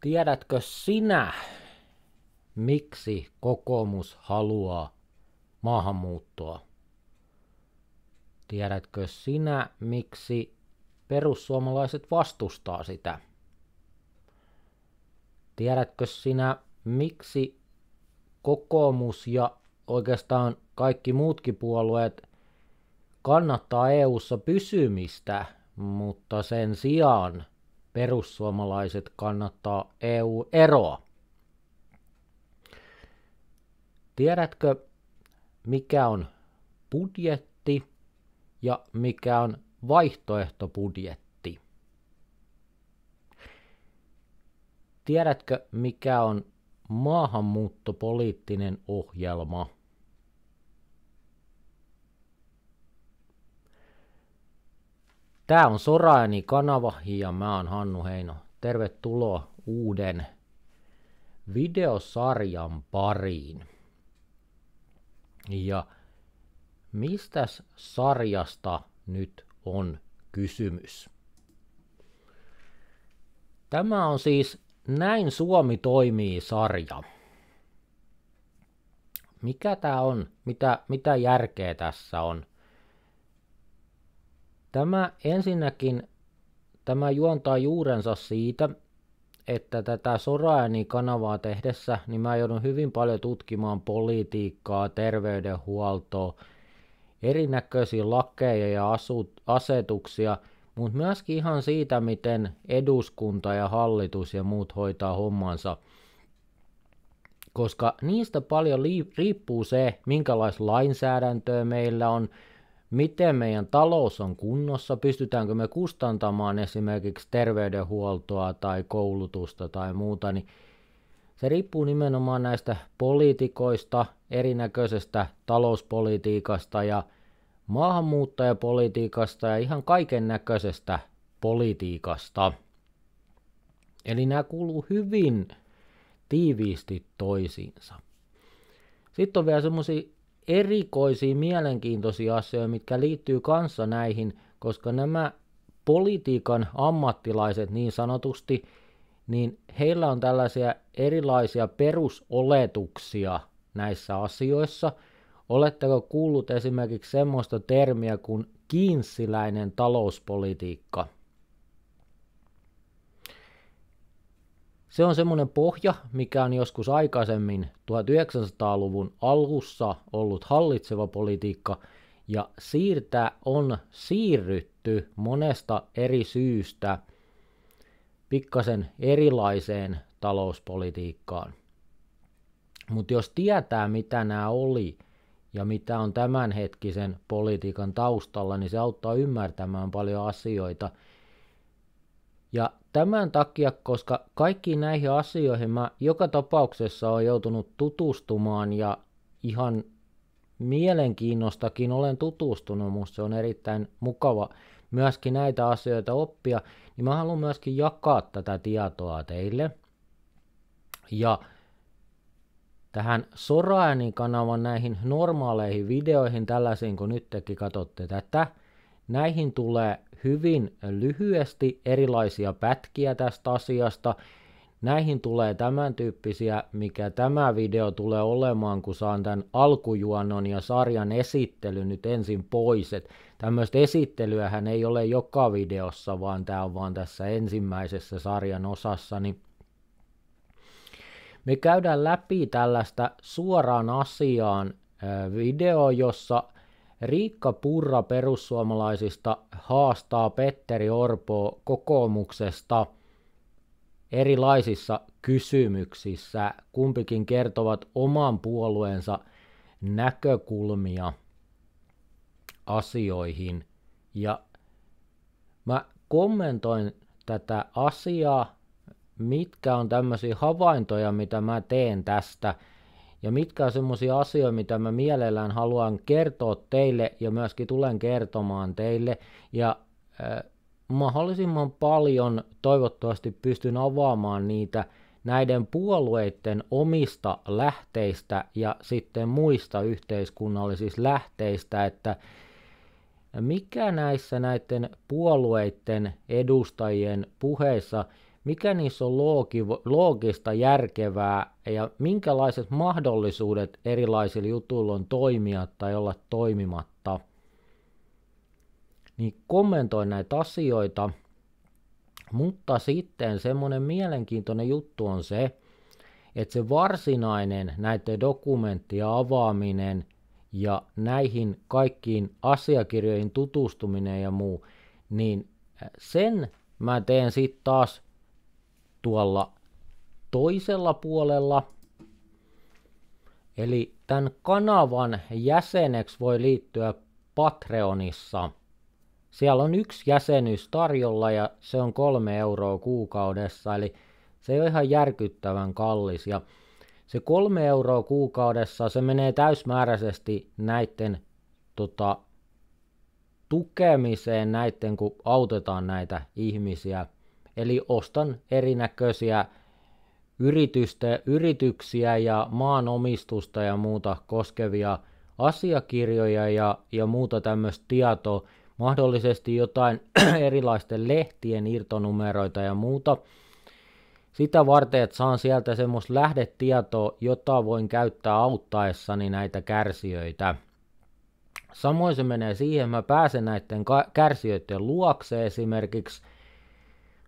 Tiedätkö sinä, miksi kokoomus haluaa maahanmuuttoa? Tiedätkö sinä, miksi perussuomalaiset vastustaa sitä? Tiedätkö sinä, miksi kokoomus ja oikeastaan kaikki muutkin puolueet kannattaa EU:ssa pysymistä, mutta sen sijaan perussuomalaiset kannattaa EU-eroa. Tiedätkö, mikä on budjetti ja mikä on vaihtoehtobudjetti? Tiedätkö, mikä on maahanmuuttopoliittinen ohjelma? Tämä on Soraani kanava ja mä oon Hannu Heino. Tervetuloa uuden videosarjan pariin. Ja mistäs sarjasta nyt on kysymys? Tämä on siis Näin Suomi toimii sarja. Mikä tämä on? Mitä, mitä järkeä tässä on? Tämä ensinnäkin, tämä juontaa juurensa siitä, että tätä Soraääni-kanavaa tehdessä, niin mä joudun hyvin paljon tutkimaan politiikkaa, terveydenhuoltoa, erinäköisiä lakeja ja asut, asetuksia, mutta myöskin ihan siitä, miten eduskunta ja hallitus ja muut hoitaa hommansa. Koska niistä paljon riippuu se, minkälaista lainsäädäntöä meillä on, miten meidän talous on kunnossa, pystytäänkö me kustantamaan esimerkiksi terveydenhuoltoa tai koulutusta tai muuta, niin se riippuu nimenomaan näistä poliitikoista, erinäköisestä talouspolitiikasta ja maahanmuuttajapolitiikasta ja ihan kaiken näköisestä politiikasta. Eli nämä kuuluu hyvin tiiviisti toisiinsa. Sitten on vielä semmoisia erikoisia, mielenkiintoisia asioita, mitkä liittyy kanssa näihin, koska nämä politiikan ammattilaiset niin sanotusti, niin heillä on tällaisia erilaisia perusoletuksia näissä asioissa. Oletteko kuullut esimerkiksi semmoista termiä kuin kiinsiläinen talouspolitiikka? Se on semmoinen pohja, mikä on joskus aikaisemmin 1900-luvun alussa ollut hallitseva politiikka, ja siirtää on siirrytty monesta eri syystä pikkasen erilaiseen talouspolitiikkaan. Mutta jos tietää, mitä nämä oli ja mitä on tämänhetkisen politiikan taustalla, niin se auttaa ymmärtämään paljon asioita. Ja tämän takia, koska kaikki näihin asioihin mä joka tapauksessa olen joutunut tutustumaan ja ihan mielenkiinnostakin olen tutustunut, mutta se on erittäin mukava myöskin näitä asioita oppia, niin mä haluan myöskin jakaa tätä tietoa teille. Ja tähän Soraänin kanavan näihin normaaleihin videoihin, tällaisiin kun nyt katsotte tätä, Näihin tulee hyvin lyhyesti erilaisia pätkiä tästä asiasta. Näihin tulee tämän tyyppisiä, mikä tämä video tulee olemaan, kun saan tämän alkujuonnon ja sarjan esittely nyt ensin pois. tämmöistä esittelyähän ei ole joka videossa, vaan tämä on vaan tässä ensimmäisessä sarjan osassa. Niin me käydään läpi tällaista suoraan asiaan video, jossa Riikka Purra perussuomalaisista haastaa Petteri Orpoa kokoomuksesta erilaisissa kysymyksissä. Kumpikin kertovat oman puolueensa näkökulmia asioihin. Ja mä kommentoin tätä asiaa, mitkä on tämmöisiä havaintoja, mitä mä teen tästä – ja mitkä on semmoisia asioita, mitä mä mielellään haluan kertoa teille ja myöskin tulen kertomaan teille. Ja äh, mahdollisimman paljon toivottavasti pystyn avaamaan niitä näiden puolueiden omista lähteistä ja sitten muista yhteiskunnallisista lähteistä, että mikä näissä näiden puolueiden edustajien puheissa – mikä niissä on loogi, loogista, järkevää ja minkälaiset mahdollisuudet erilaisilla jutuilla on toimia tai olla toimimatta. Niin kommentoin näitä asioita, mutta sitten semmoinen mielenkiintoinen juttu on se, että se varsinainen näiden dokumenttien avaaminen ja näihin kaikkiin asiakirjoihin tutustuminen ja muu, niin sen mä teen sitten taas tuolla toisella puolella. Eli tämän kanavan jäseneksi voi liittyä Patreonissa. Siellä on yksi jäsenyys tarjolla ja se on kolme euroa kuukaudessa, eli se ei ole ihan järkyttävän kallis. Ja se kolme euroa kuukaudessa, se menee täysmääräisesti näiden tota, tukemiseen, näiden kun autetaan näitä ihmisiä – Eli ostan erinäköisiä yritystä, yrityksiä ja maanomistusta ja muuta koskevia asiakirjoja ja, ja muuta tämmöistä tietoa, mahdollisesti jotain erilaisten lehtien irtonumeroita ja muuta. Sitä varten, että saan sieltä semmoista lähdetietoa, jota voin käyttää auttaessani näitä kärsijöitä. Samoin se menee siihen, että mä pääsen näiden kärsijöiden luokse esimerkiksi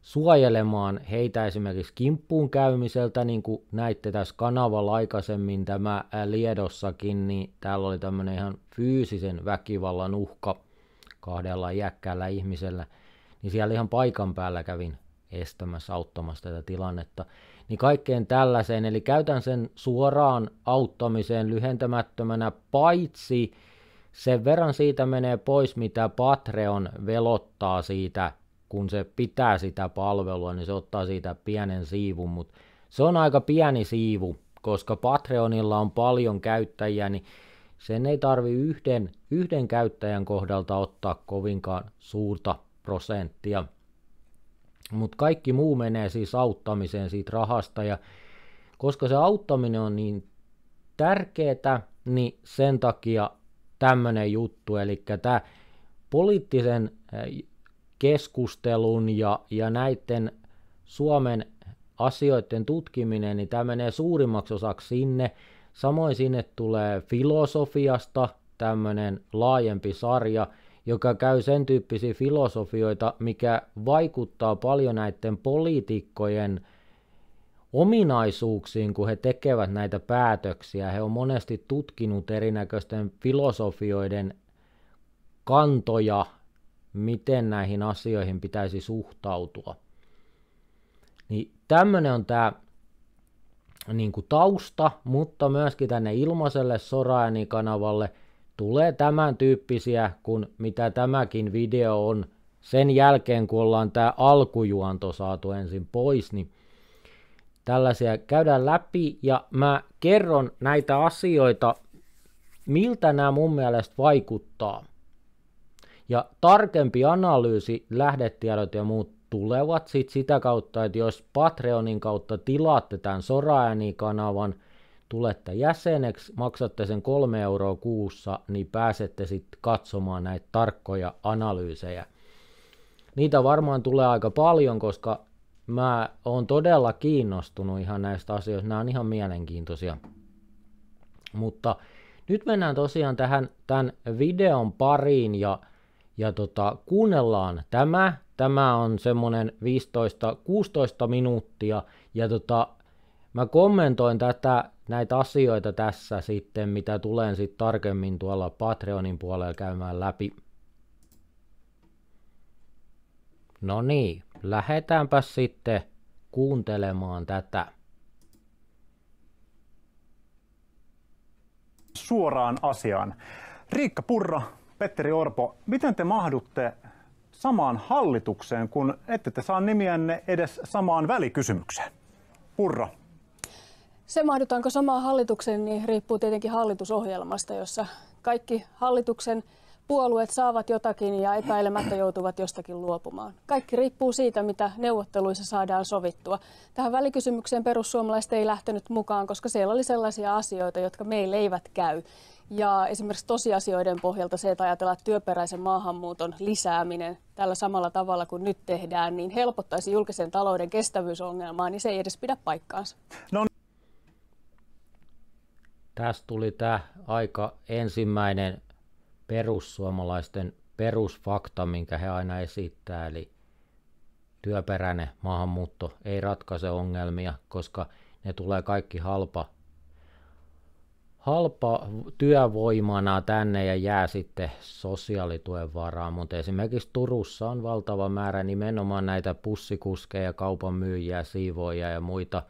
suojelemaan heitä esimerkiksi kimppuun käymiseltä, niin kuin näitte tässä kanavalla aikaisemmin tämä Liedossakin, niin täällä oli tämmöinen ihan fyysisen väkivallan uhka kahdella iäkkäällä ihmisellä, niin siellä ihan paikan päällä kävin estämässä, auttamassa tätä tilannetta. Niin kaikkeen tällaiseen, eli käytän sen suoraan auttamiseen lyhentämättömänä, paitsi sen verran siitä menee pois, mitä Patreon velottaa siitä kun se pitää sitä palvelua, niin se ottaa siitä pienen siivun, mutta se on aika pieni siivu, koska Patreonilla on paljon käyttäjiä, niin sen ei tarvi yhden, yhden käyttäjän kohdalta ottaa kovinkaan suurta prosenttia. Mutta kaikki muu menee siis auttamiseen siitä rahasta ja koska se auttaminen on niin tärkeää, niin sen takia tämmöinen juttu, eli tämä poliittisen keskustelun ja, ja näiden Suomen asioiden tutkiminen, niin tämä menee suurimmaksi osaksi sinne. Samoin sinne tulee filosofiasta tämmöinen laajempi sarja, joka käy sen tyyppisiä filosofioita, mikä vaikuttaa paljon näiden poliitikkojen ominaisuuksiin, kun he tekevät näitä päätöksiä. He on monesti tutkinut erinäköisten filosofioiden kantoja miten näihin asioihin pitäisi suhtautua. Niin tämmöinen on tämä niin kuin tausta, mutta myöskin tänne ilmaiselle Soraääni-kanavalle tulee tämän tyyppisiä kuin mitä tämäkin video on. Sen jälkeen, kun ollaan tämä alkujuonto saatu ensin pois, niin tällaisia käydään läpi ja mä kerron näitä asioita, miltä nämä mun mielestä vaikuttaa. Ja tarkempi analyysi, lähdetiedot ja muut tulevat sit sitä kautta, että jos Patreonin kautta tilaatte tämän Soraääni-kanavan, tulette jäseneksi, maksatte sen 3 euroa kuussa, niin pääsette sitten katsomaan näitä tarkkoja analyysejä. Niitä varmaan tulee aika paljon, koska mä oon todella kiinnostunut ihan näistä asioista. Nämä on ihan mielenkiintoisia. Mutta nyt mennään tosiaan tähän tämän videon pariin ja ja tota, kuunnellaan tämä. Tämä on semmonen 15-16 minuuttia. Ja tota, mä kommentoin tätä, näitä asioita tässä sitten, mitä tulen sitten tarkemmin tuolla Patreonin puolella käymään läpi. No niin, lähdetäänpä sitten kuuntelemaan tätä. Suoraan asiaan. Riikka Purra, Petteri Orpo, miten te mahdutte samaan hallitukseen, kun ette te saa nimiänne edes samaan välikysymykseen? Purra. Se mahdutaanko samaan hallitukseen, niin riippuu tietenkin hallitusohjelmasta, jossa kaikki hallituksen puolueet saavat jotakin ja epäilemättä joutuvat jostakin luopumaan. Kaikki riippuu siitä, mitä neuvotteluissa saadaan sovittua. Tähän välikysymykseen perussuomalaiset ei lähtenyt mukaan, koska siellä oli sellaisia asioita, jotka meille eivät käy. Ja esimerkiksi tosiasioiden pohjalta se, että ajatellaan, että työperäisen maahanmuuton lisääminen tällä samalla tavalla kuin nyt tehdään, niin helpottaisi julkisen talouden kestävyysongelmaa, niin se ei edes pidä paikkaansa. No. Niin. Tässä tuli tämä aika ensimmäinen perussuomalaisten perusfakta, minkä he aina esittää, eli työperäinen maahanmuutto ei ratkaise ongelmia, koska ne tulee kaikki halpa halpa työvoimana tänne ja jää sitten sosiaalituen varaan, mutta esimerkiksi Turussa on valtava määrä nimenomaan näitä pussikuskeja, kaupan myyjiä, siivoja ja muita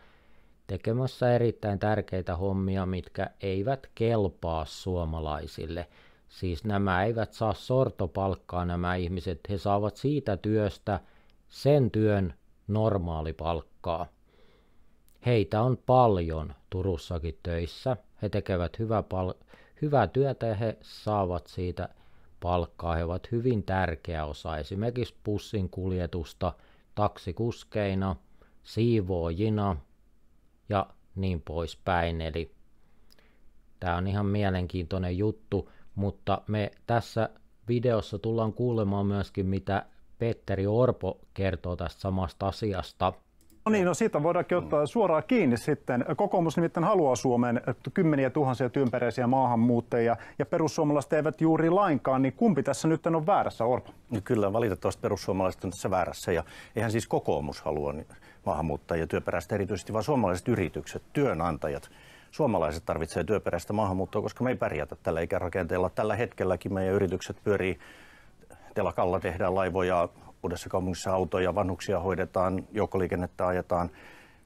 tekemässä erittäin tärkeitä hommia, mitkä eivät kelpaa suomalaisille. Siis nämä eivät saa sortopalkkaa nämä ihmiset, he saavat siitä työstä sen työn normaali palkkaa. Heitä on paljon Turussakin töissä – he tekevät hyvää, pal- hyvää työtä ja he saavat siitä palkkaa. He ovat hyvin tärkeä osa esimerkiksi pussin kuljetusta, taksikuskeina, siivoojina ja niin poispäin. Eli tämä on ihan mielenkiintoinen juttu, mutta me tässä videossa tullaan kuulemaan myöskin, mitä Petteri Orpo kertoo tästä samasta asiasta – No niin, no siitä voidaankin ottaa suoraan kiinni sitten. Kokoomus nimittäin haluaa Suomeen kymmeniä tuhansia työnperäisiä maahanmuuttajia ja perussuomalaiset eivät juuri lainkaan, niin kumpi tässä nyt on väärässä, Orpo? No kyllä, valitettavasti perussuomalaiset on tässä väärässä ja eihän siis kokoomus halua maahanmuuttajia työperäistä erityisesti, vaan suomalaiset yritykset, työnantajat suomalaiset tarvitsevat työperäistä maahanmuuttoa, koska me ei pärjätä tällä ikärakenteella. Tällä hetkelläkin meidän yritykset pyörii telakalla, tehdään laivoja, uudessa kaupungissa autoja, vanhuksia hoidetaan, joukkoliikennettä ajetaan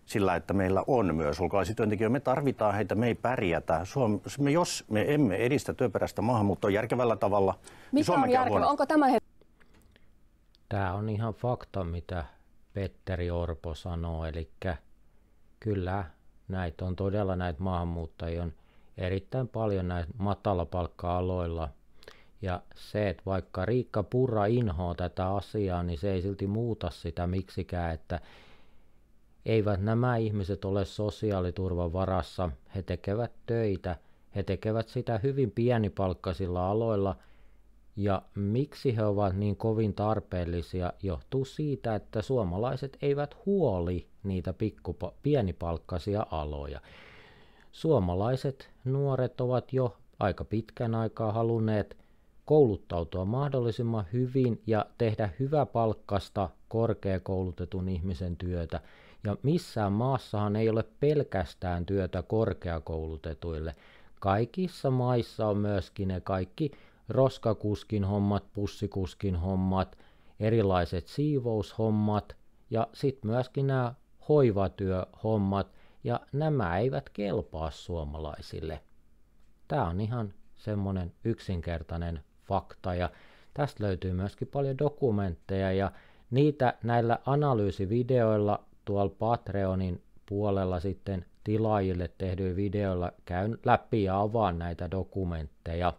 sillä, että meillä on myös ulkolaisia työntekijöitä. Me tarvitaan heitä, me ei pärjätä. Suom- me, jos me emme edistä työperäistä maahanmuuttoa järkevällä tavalla, niin Mikä niin on järkevä? Onko tämä he... Tämä on ihan fakta, mitä Petteri Orpo sanoo. Eli kyllä näitä on todella näitä maahanmuuttajia on erittäin paljon näitä matalapalkka-aloilla – ja se, että vaikka Riikka Purra inhoa tätä asiaa, niin se ei silti muuta sitä miksikään, että eivät nämä ihmiset ole sosiaaliturvan varassa. He tekevät töitä, he tekevät sitä hyvin pienipalkkaisilla aloilla, ja miksi he ovat niin kovin tarpeellisia johtuu siitä, että suomalaiset eivät huoli niitä pikkupa- pienipalkkaisia aloja. Suomalaiset nuoret ovat jo aika pitkän aikaa halunneet kouluttautua mahdollisimman hyvin ja tehdä hyvä palkkasta korkeakoulutetun ihmisen työtä. Ja missään maassahan ei ole pelkästään työtä korkeakoulutetuille. Kaikissa maissa on myöskin ne kaikki roskakuskin hommat, pussikuskin hommat, erilaiset siivoushommat ja sitten myöskin nämä hoivatyöhommat. Ja nämä eivät kelpaa suomalaisille. Tämä on ihan semmoinen yksinkertainen fakta. Ja tästä löytyy myöskin paljon dokumentteja ja niitä näillä analyysivideoilla tuolla Patreonin puolella sitten tilaajille tehdyin videoilla käyn läpi ja avaan näitä dokumentteja.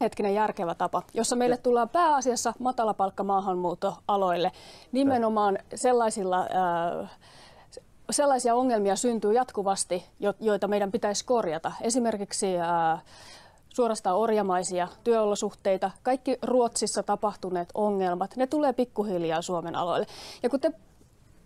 Hetkinen järkevä tapa, jossa meille tullaan pääasiassa matalapalkkamaahanmuuttoaloille. Nimenomaan sellaisilla, äh, sellaisia ongelmia syntyy jatkuvasti, joita meidän pitäisi korjata. Esimerkiksi äh, suorastaan orjamaisia työolosuhteita. Kaikki Ruotsissa tapahtuneet ongelmat, ne tulee pikkuhiljaa Suomen aloille. Ja kun te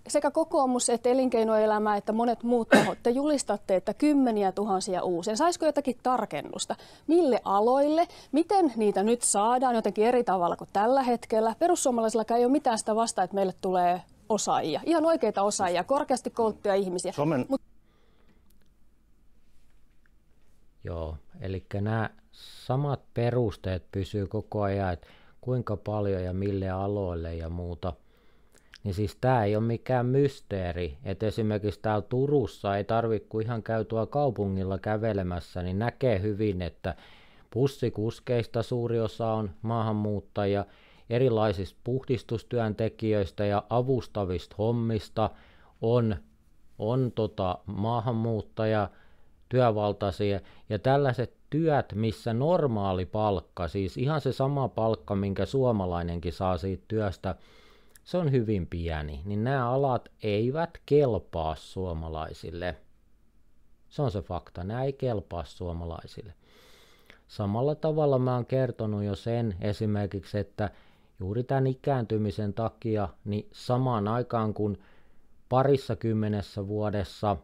sekä kokoomus että elinkeinoelämä että monet muut tahot, te julistatte, että kymmeniä tuhansia uusia. Saisiko jotakin tarkennusta? Mille aloille? Miten niitä nyt saadaan jotenkin eri tavalla kuin tällä hetkellä? Perussuomalaisilla ei ole mitään sitä vasta, että meille tulee osaajia, ihan oikeita osaajia, korkeasti kouluttuja ihmisiä. Suomen... Mut... Joo, Eli nämä samat perusteet pysyy koko ajan, että kuinka paljon ja mille aloille ja muuta. Niin siis tämä ei ole mikään mysteeri, että esimerkiksi täällä Turussa ei tarvitse kuin ihan käytyä kaupungilla kävelemässä, niin näkee hyvin, että bussikuskeista suuri osa on maahanmuuttajia, erilaisista puhdistustyöntekijöistä ja avustavista hommista on, on tota maahanmuuttaja, työvaltaisia. Ja tällaiset työt, missä normaali palkka, siis ihan se sama palkka, minkä suomalainenkin saa siitä työstä, se on hyvin pieni, niin nämä alat eivät kelpaa suomalaisille. Se on se fakta, nämä ei kelpaa suomalaisille. Samalla tavalla mä oon kertonut jo sen esimerkiksi, että juuri tämän ikääntymisen takia, niin samaan aikaan kun parissa kymmenessä vuodessa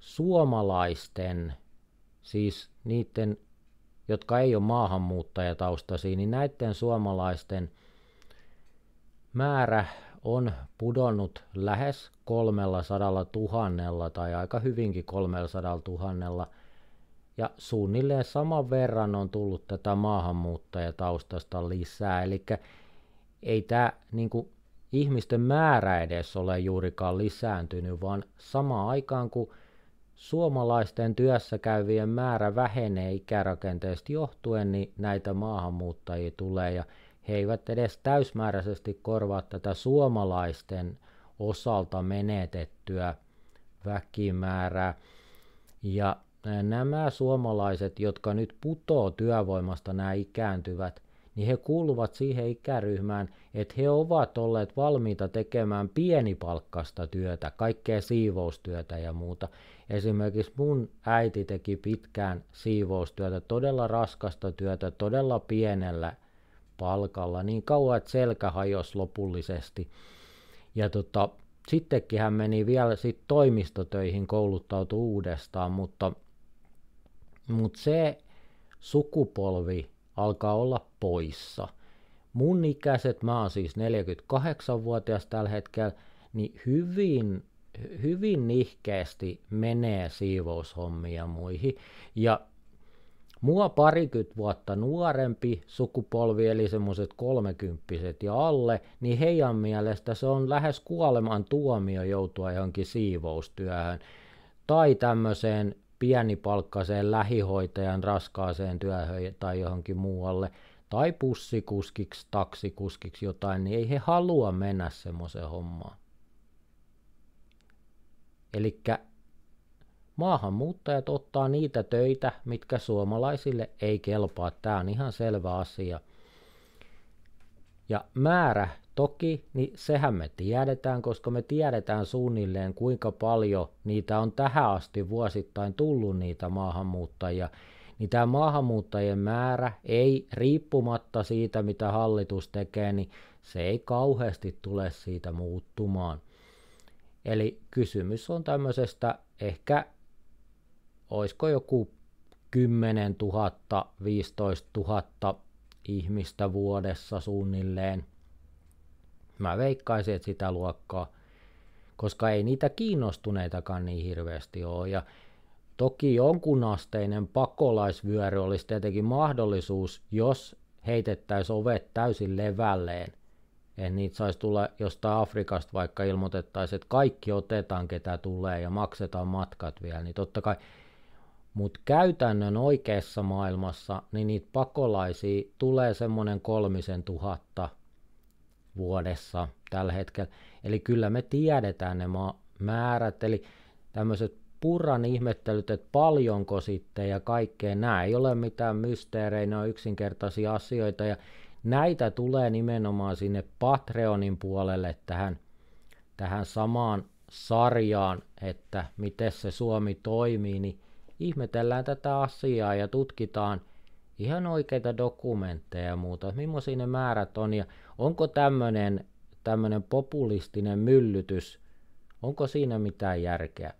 suomalaisten siis niiden, jotka ei ole maahanmuuttajataustaisia, niin näiden suomalaisten määrä on pudonnut lähes 300 tuhannella tai aika hyvinkin 300 tuhannella. Ja suunnilleen saman verran on tullut tätä maahanmuuttajataustasta lisää. Eli ei tämä niin kuin, ihmisten määrä edes ole juurikaan lisääntynyt, vaan samaan aikaan kun suomalaisten käyvien määrä vähenee ikärakenteesta johtuen, niin näitä maahanmuuttajia tulee ja he eivät edes täysmääräisesti korvaa tätä suomalaisten osalta menetettyä väkimäärää. Ja nämä suomalaiset, jotka nyt putoo työvoimasta, nämä ikääntyvät, niin he kuuluvat siihen ikäryhmään, että he ovat olleet valmiita tekemään pienipalkkasta työtä, kaikkea siivoustyötä ja muuta. Esimerkiksi mun äiti teki pitkään siivoustyötä, todella raskasta työtä, todella pienellä palkalla, niin kauan, että selkä hajosi lopullisesti. Ja tota, sittenkin hän meni vielä sit toimistotöihin kouluttautu uudestaan, mutta, mutta se sukupolvi, alkaa olla poissa. Mun ikäiset, mä oon siis 48-vuotias tällä hetkellä, niin hyvin, hyvin nihkeästi menee siivoushommia ja muihin. Ja mua parikymmentä vuotta nuorempi sukupolvi, eli semmoiset kolmekymppiset ja alle, niin heidän mielestä se on lähes kuoleman tuomio joutua johonkin siivoustyöhön tai tämmöiseen pienipalkkaiseen lähihoitajan raskaaseen työhön tai johonkin muualle, tai pussikuskiksi, taksikuskiksi jotain, niin ei he halua mennä semmoiseen hommaan. Eli maahanmuuttajat ottaa niitä töitä, mitkä suomalaisille ei kelpaa. Tämä on ihan selvä asia. Ja määrä Toki niin sehän me tiedetään, koska me tiedetään suunnilleen kuinka paljon niitä on tähän asti vuosittain tullut niitä maahanmuuttajia, niin tämä maahanmuuttajien määrä ei riippumatta siitä, mitä hallitus tekee, niin se ei kauheasti tule siitä muuttumaan. Eli kysymys on tämmöisestä ehkä, oisko joku 10 000, 15 000 ihmistä vuodessa suunnilleen – Mä veikkaisin, että sitä luokkaa, koska ei niitä kiinnostuneitakaan niin hirveästi ole. Ja toki jonkunasteinen pakolaisvyöry olisi tietenkin mahdollisuus, jos heitettäisiin ovet täysin levälleen. En niitä saisi tulla jostain Afrikasta, vaikka ilmoitettaisiin, että kaikki otetaan, ketä tulee ja maksetaan matkat vielä, niin totta kai. Mutta käytännön oikeassa maailmassa, niin niitä pakolaisia tulee semmoinen kolmisen tuhatta vuodessa tällä hetkellä. Eli kyllä me tiedetään ne määrät, eli tämmöiset purran ihmettelyt, että paljonko sitten ja kaikkea. Nämä ei ole mitään mysteerejä, ne on yksinkertaisia asioita ja näitä tulee nimenomaan sinne Patreonin puolelle tähän, tähän samaan sarjaan, että miten se Suomi toimii, niin ihmetellään tätä asiaa ja tutkitaan ihan oikeita dokumentteja ja muuta, millaisia ne määrät on ja onko tämmöinen tämmöinen populistinen myllytys, onko siinä mitään järkeä?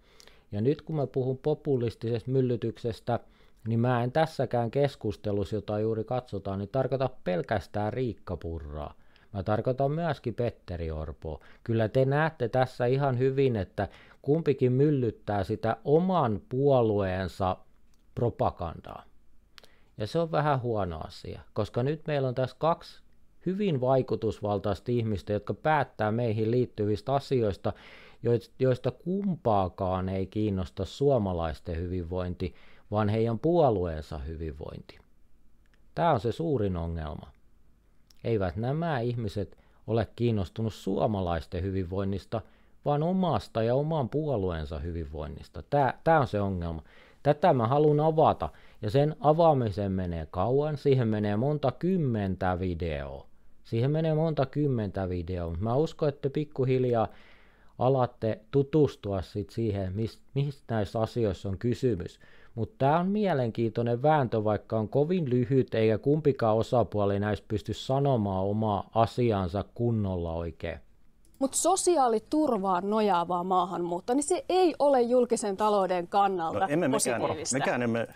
Ja nyt kun mä puhun populistisesta myllytyksestä, niin mä en tässäkään keskustelussa, jota juuri katsotaan, niin tarkoita pelkästään Riikka Purraa. Mä tarkoitan myöskin Petteri Orpoa. Kyllä te näette tässä ihan hyvin, että kumpikin myllyttää sitä oman puolueensa propagandaa. Ja se on vähän huono asia, koska nyt meillä on tässä kaksi hyvin vaikutusvaltaista ihmistä, jotka päättää meihin liittyvistä asioista, joista kumpaakaan ei kiinnosta suomalaisten hyvinvointi, vaan heidän puolueensa hyvinvointi. Tämä on se suurin ongelma. Eivät nämä ihmiset ole kiinnostunut suomalaisten hyvinvoinnista, vaan omasta ja oman puolueensa hyvinvoinnista. Tämä, tämä on se ongelma. Tätä mä haluan avata. Ja sen avaamiseen menee kauan, siihen menee monta kymmentä videoa. Siihen menee monta kymmentä videoa, mutta mä uskon, että pikkuhiljaa alatte tutustua sit siihen, mistä näissä asioissa on kysymys. Mutta tämä on mielenkiintoinen vääntö, vaikka on kovin lyhyt, eikä kumpikaan osapuoli näistä pysty sanomaan omaa asiansa kunnolla oikein. Mutta sosiaaliturvaan nojaavaa maahanmuutta, niin se ei ole julkisen talouden kannalta no, emme positiivista. mekään emme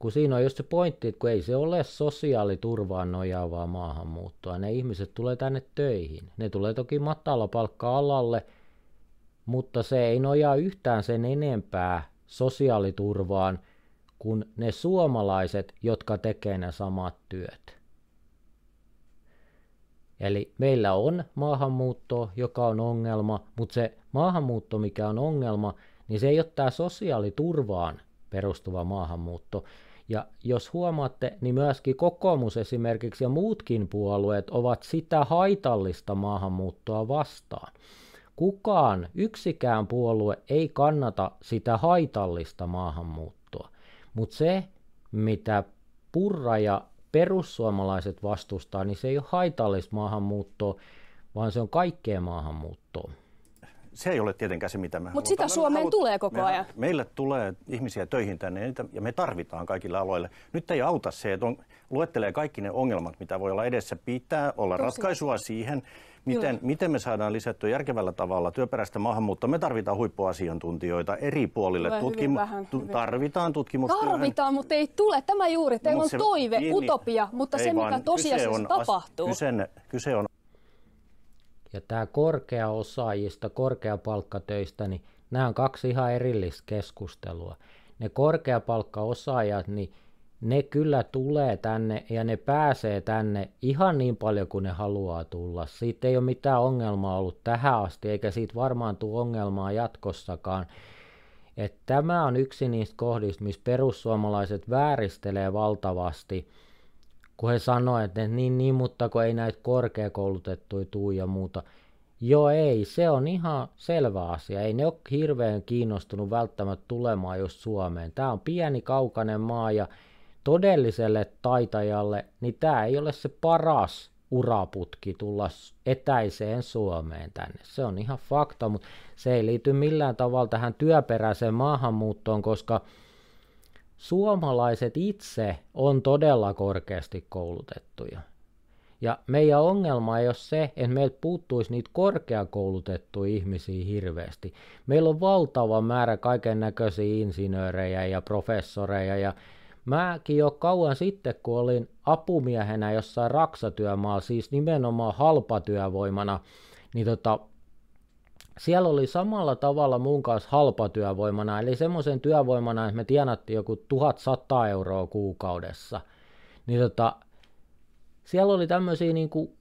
kun siinä on just se pointti, että kun ei se ole sosiaaliturvaan nojaavaa maahanmuuttoa. Ne ihmiset tulee tänne töihin. Ne tulee toki palkka alalle mutta se ei nojaa yhtään sen enempää sosiaaliturvaan kuin ne suomalaiset, jotka tekee ne samat työt. Eli meillä on maahanmuutto, joka on ongelma, mutta se maahanmuutto, mikä on ongelma, niin se ei ole tämä sosiaaliturvaan perustuva maahanmuutto, ja jos huomaatte, niin myöskin kokoomus esimerkiksi ja muutkin puolueet ovat sitä haitallista maahanmuuttoa vastaan. Kukaan, yksikään puolue ei kannata sitä haitallista maahanmuuttoa. Mutta se, mitä Purra ja perussuomalaiset vastustaa, niin se ei ole haitallista maahanmuuttoa, vaan se on kaikkea maahanmuuttoa se ei ole tietenkään se, mitä me Mutta sitä Suomeen halu... tulee koko me, ajan. Meille tulee ihmisiä töihin tänne ja me tarvitaan kaikille aloille. Nyt ei auta se, että on, luettelee kaikki ne ongelmat, mitä voi olla edessä. Pitää olla Tosi. ratkaisua siihen, miten, miten me saadaan lisättyä järkevällä tavalla työperäistä maahanmuuttoa. Me tarvitaan huippuasiantuntijoita eri puolille. Tutkimu- vähän, tu- tarvitaan tutkimusta. Tarvitaan, mutta ei tule. Tämä juuri. Teillä no, on toive, pieni, utopia, mutta se, mikä tosiasiassa tapahtuu. Kyse, kyse on ja tämä korkea osaajista, korkeapalkkatöistä, niin nämä on kaksi ihan erillistä keskustelua. Ne korkeapalkkaosaajat, niin ne kyllä tulee tänne ja ne pääsee tänne ihan niin paljon kuin ne haluaa tulla. Siitä ei ole mitään ongelmaa ollut tähän asti, eikä siitä varmaan tule ongelmaa jatkossakaan. Et tämä on yksi niistä kohdista, missä perussuomalaiset vääristelee valtavasti – kun he sanoivat, että niin, niin, mutta kun ei näitä korkeakoulutettuja tuu ja muuta. Joo ei, se on ihan selvä asia. Ei ne ole hirveän kiinnostunut välttämättä tulemaan just Suomeen. Tämä on pieni kaukainen maa ja todelliselle taitajalle, niin tämä ei ole se paras uraputki tulla etäiseen Suomeen tänne. Se on ihan fakta, mutta se ei liity millään tavalla tähän työperäiseen maahanmuuttoon, koska – suomalaiset itse on todella korkeasti koulutettuja. Ja meidän ongelma ei ole se, että meiltä puuttuisi niitä korkeakoulutettuja ihmisiä hirveästi. Meillä on valtava määrä kaiken näköisiä insinöörejä ja professoreja ja Mäkin jo kauan sitten, kun olin apumiehenä jossain raksatyömaalla, siis nimenomaan halpatyövoimana, niin tota, siellä oli samalla tavalla mun kanssa halpatyövoimana, eli semmoisen työvoimana, että me tienattiin joku 1100 euroa kuukaudessa, niin tota, siellä oli tämmöisiä, niinku,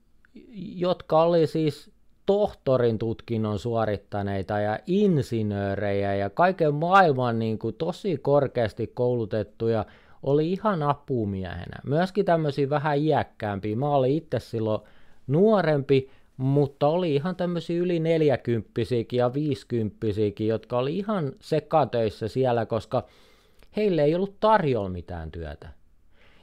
jotka oli siis tohtorin tutkinnon suorittaneita ja insinöörejä ja kaiken maailman niinku, tosi korkeasti koulutettuja, oli ihan apumiehenä. Myöskin tämmöisiä vähän iäkkäämpiä. Mä olin itse silloin nuorempi, mutta oli ihan tämmöisiä yli neljäkymppisiäkin ja viisikymppisiäkin, jotka oli ihan sekatöissä siellä, koska heille ei ollut tarjolla mitään työtä.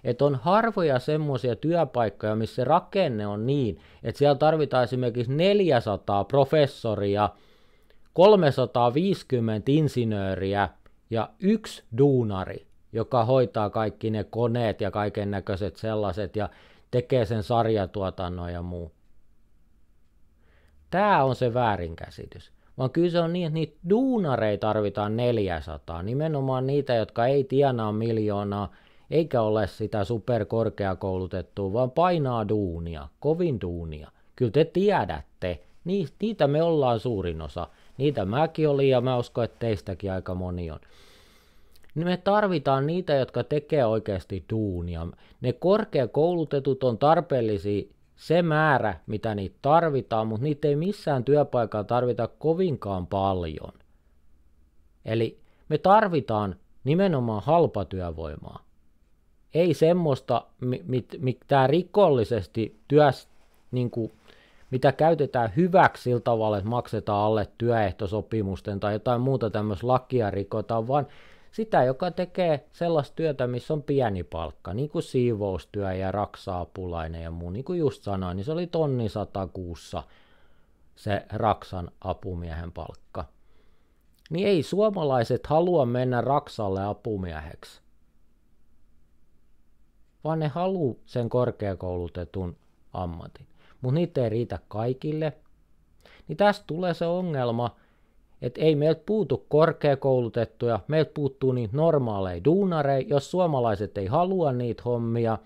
Että on harvoja semmoisia työpaikkoja, missä rakenne on niin, että siellä tarvitaan esimerkiksi 400 professoria, 350 insinööriä ja yksi duunari, joka hoitaa kaikki ne koneet ja kaiken näköiset sellaiset ja tekee sen sarjatuotannon ja muu. Tämä on se väärinkäsitys. Vaan kyllä se on niin, että niitä duunareita tarvitaan 400, nimenomaan niitä, jotka ei tienaa miljoonaa, eikä ole sitä superkorkeakoulutettua, vaan painaa duunia, kovin duunia. Kyllä te tiedätte, niitä me ollaan suurin osa. Niitä mäkin olin ja mä uskon, että teistäkin aika moni on. Niin me tarvitaan niitä, jotka tekee oikeasti duunia. Ne korkeakoulutetut on tarpeellisia se määrä, mitä niitä tarvitaan, mutta niitä ei missään työpaikalla tarvita kovinkaan paljon. Eli me tarvitaan nimenomaan halpatyövoimaa. Ei semmoista, mit, mitä rikollisesti työs, niin kuin, mitä käytetään hyväksi sillä tavalla, että maksetaan alle työehtosopimusten tai jotain muuta tämmöistä lakia rikotaan, vaan sitä, joka tekee sellaista työtä, missä on pieni palkka, niin kuin siivoustyö ja raksaapulainen ja muu, niin kuin just sanoin, niin se oli tonni satakuussa se raksan apumiehen palkka. Niin ei suomalaiset halua mennä raksalle apumieheksi, vaan ne haluu sen korkeakoulutetun ammatin. Mutta niitä ei riitä kaikille. Niin tästä tulee se ongelma, että ei meiltä puutu korkeakoulutettuja, meiltä puuttuu niitä normaaleja duunareja, jos suomalaiset ei halua niitä hommia,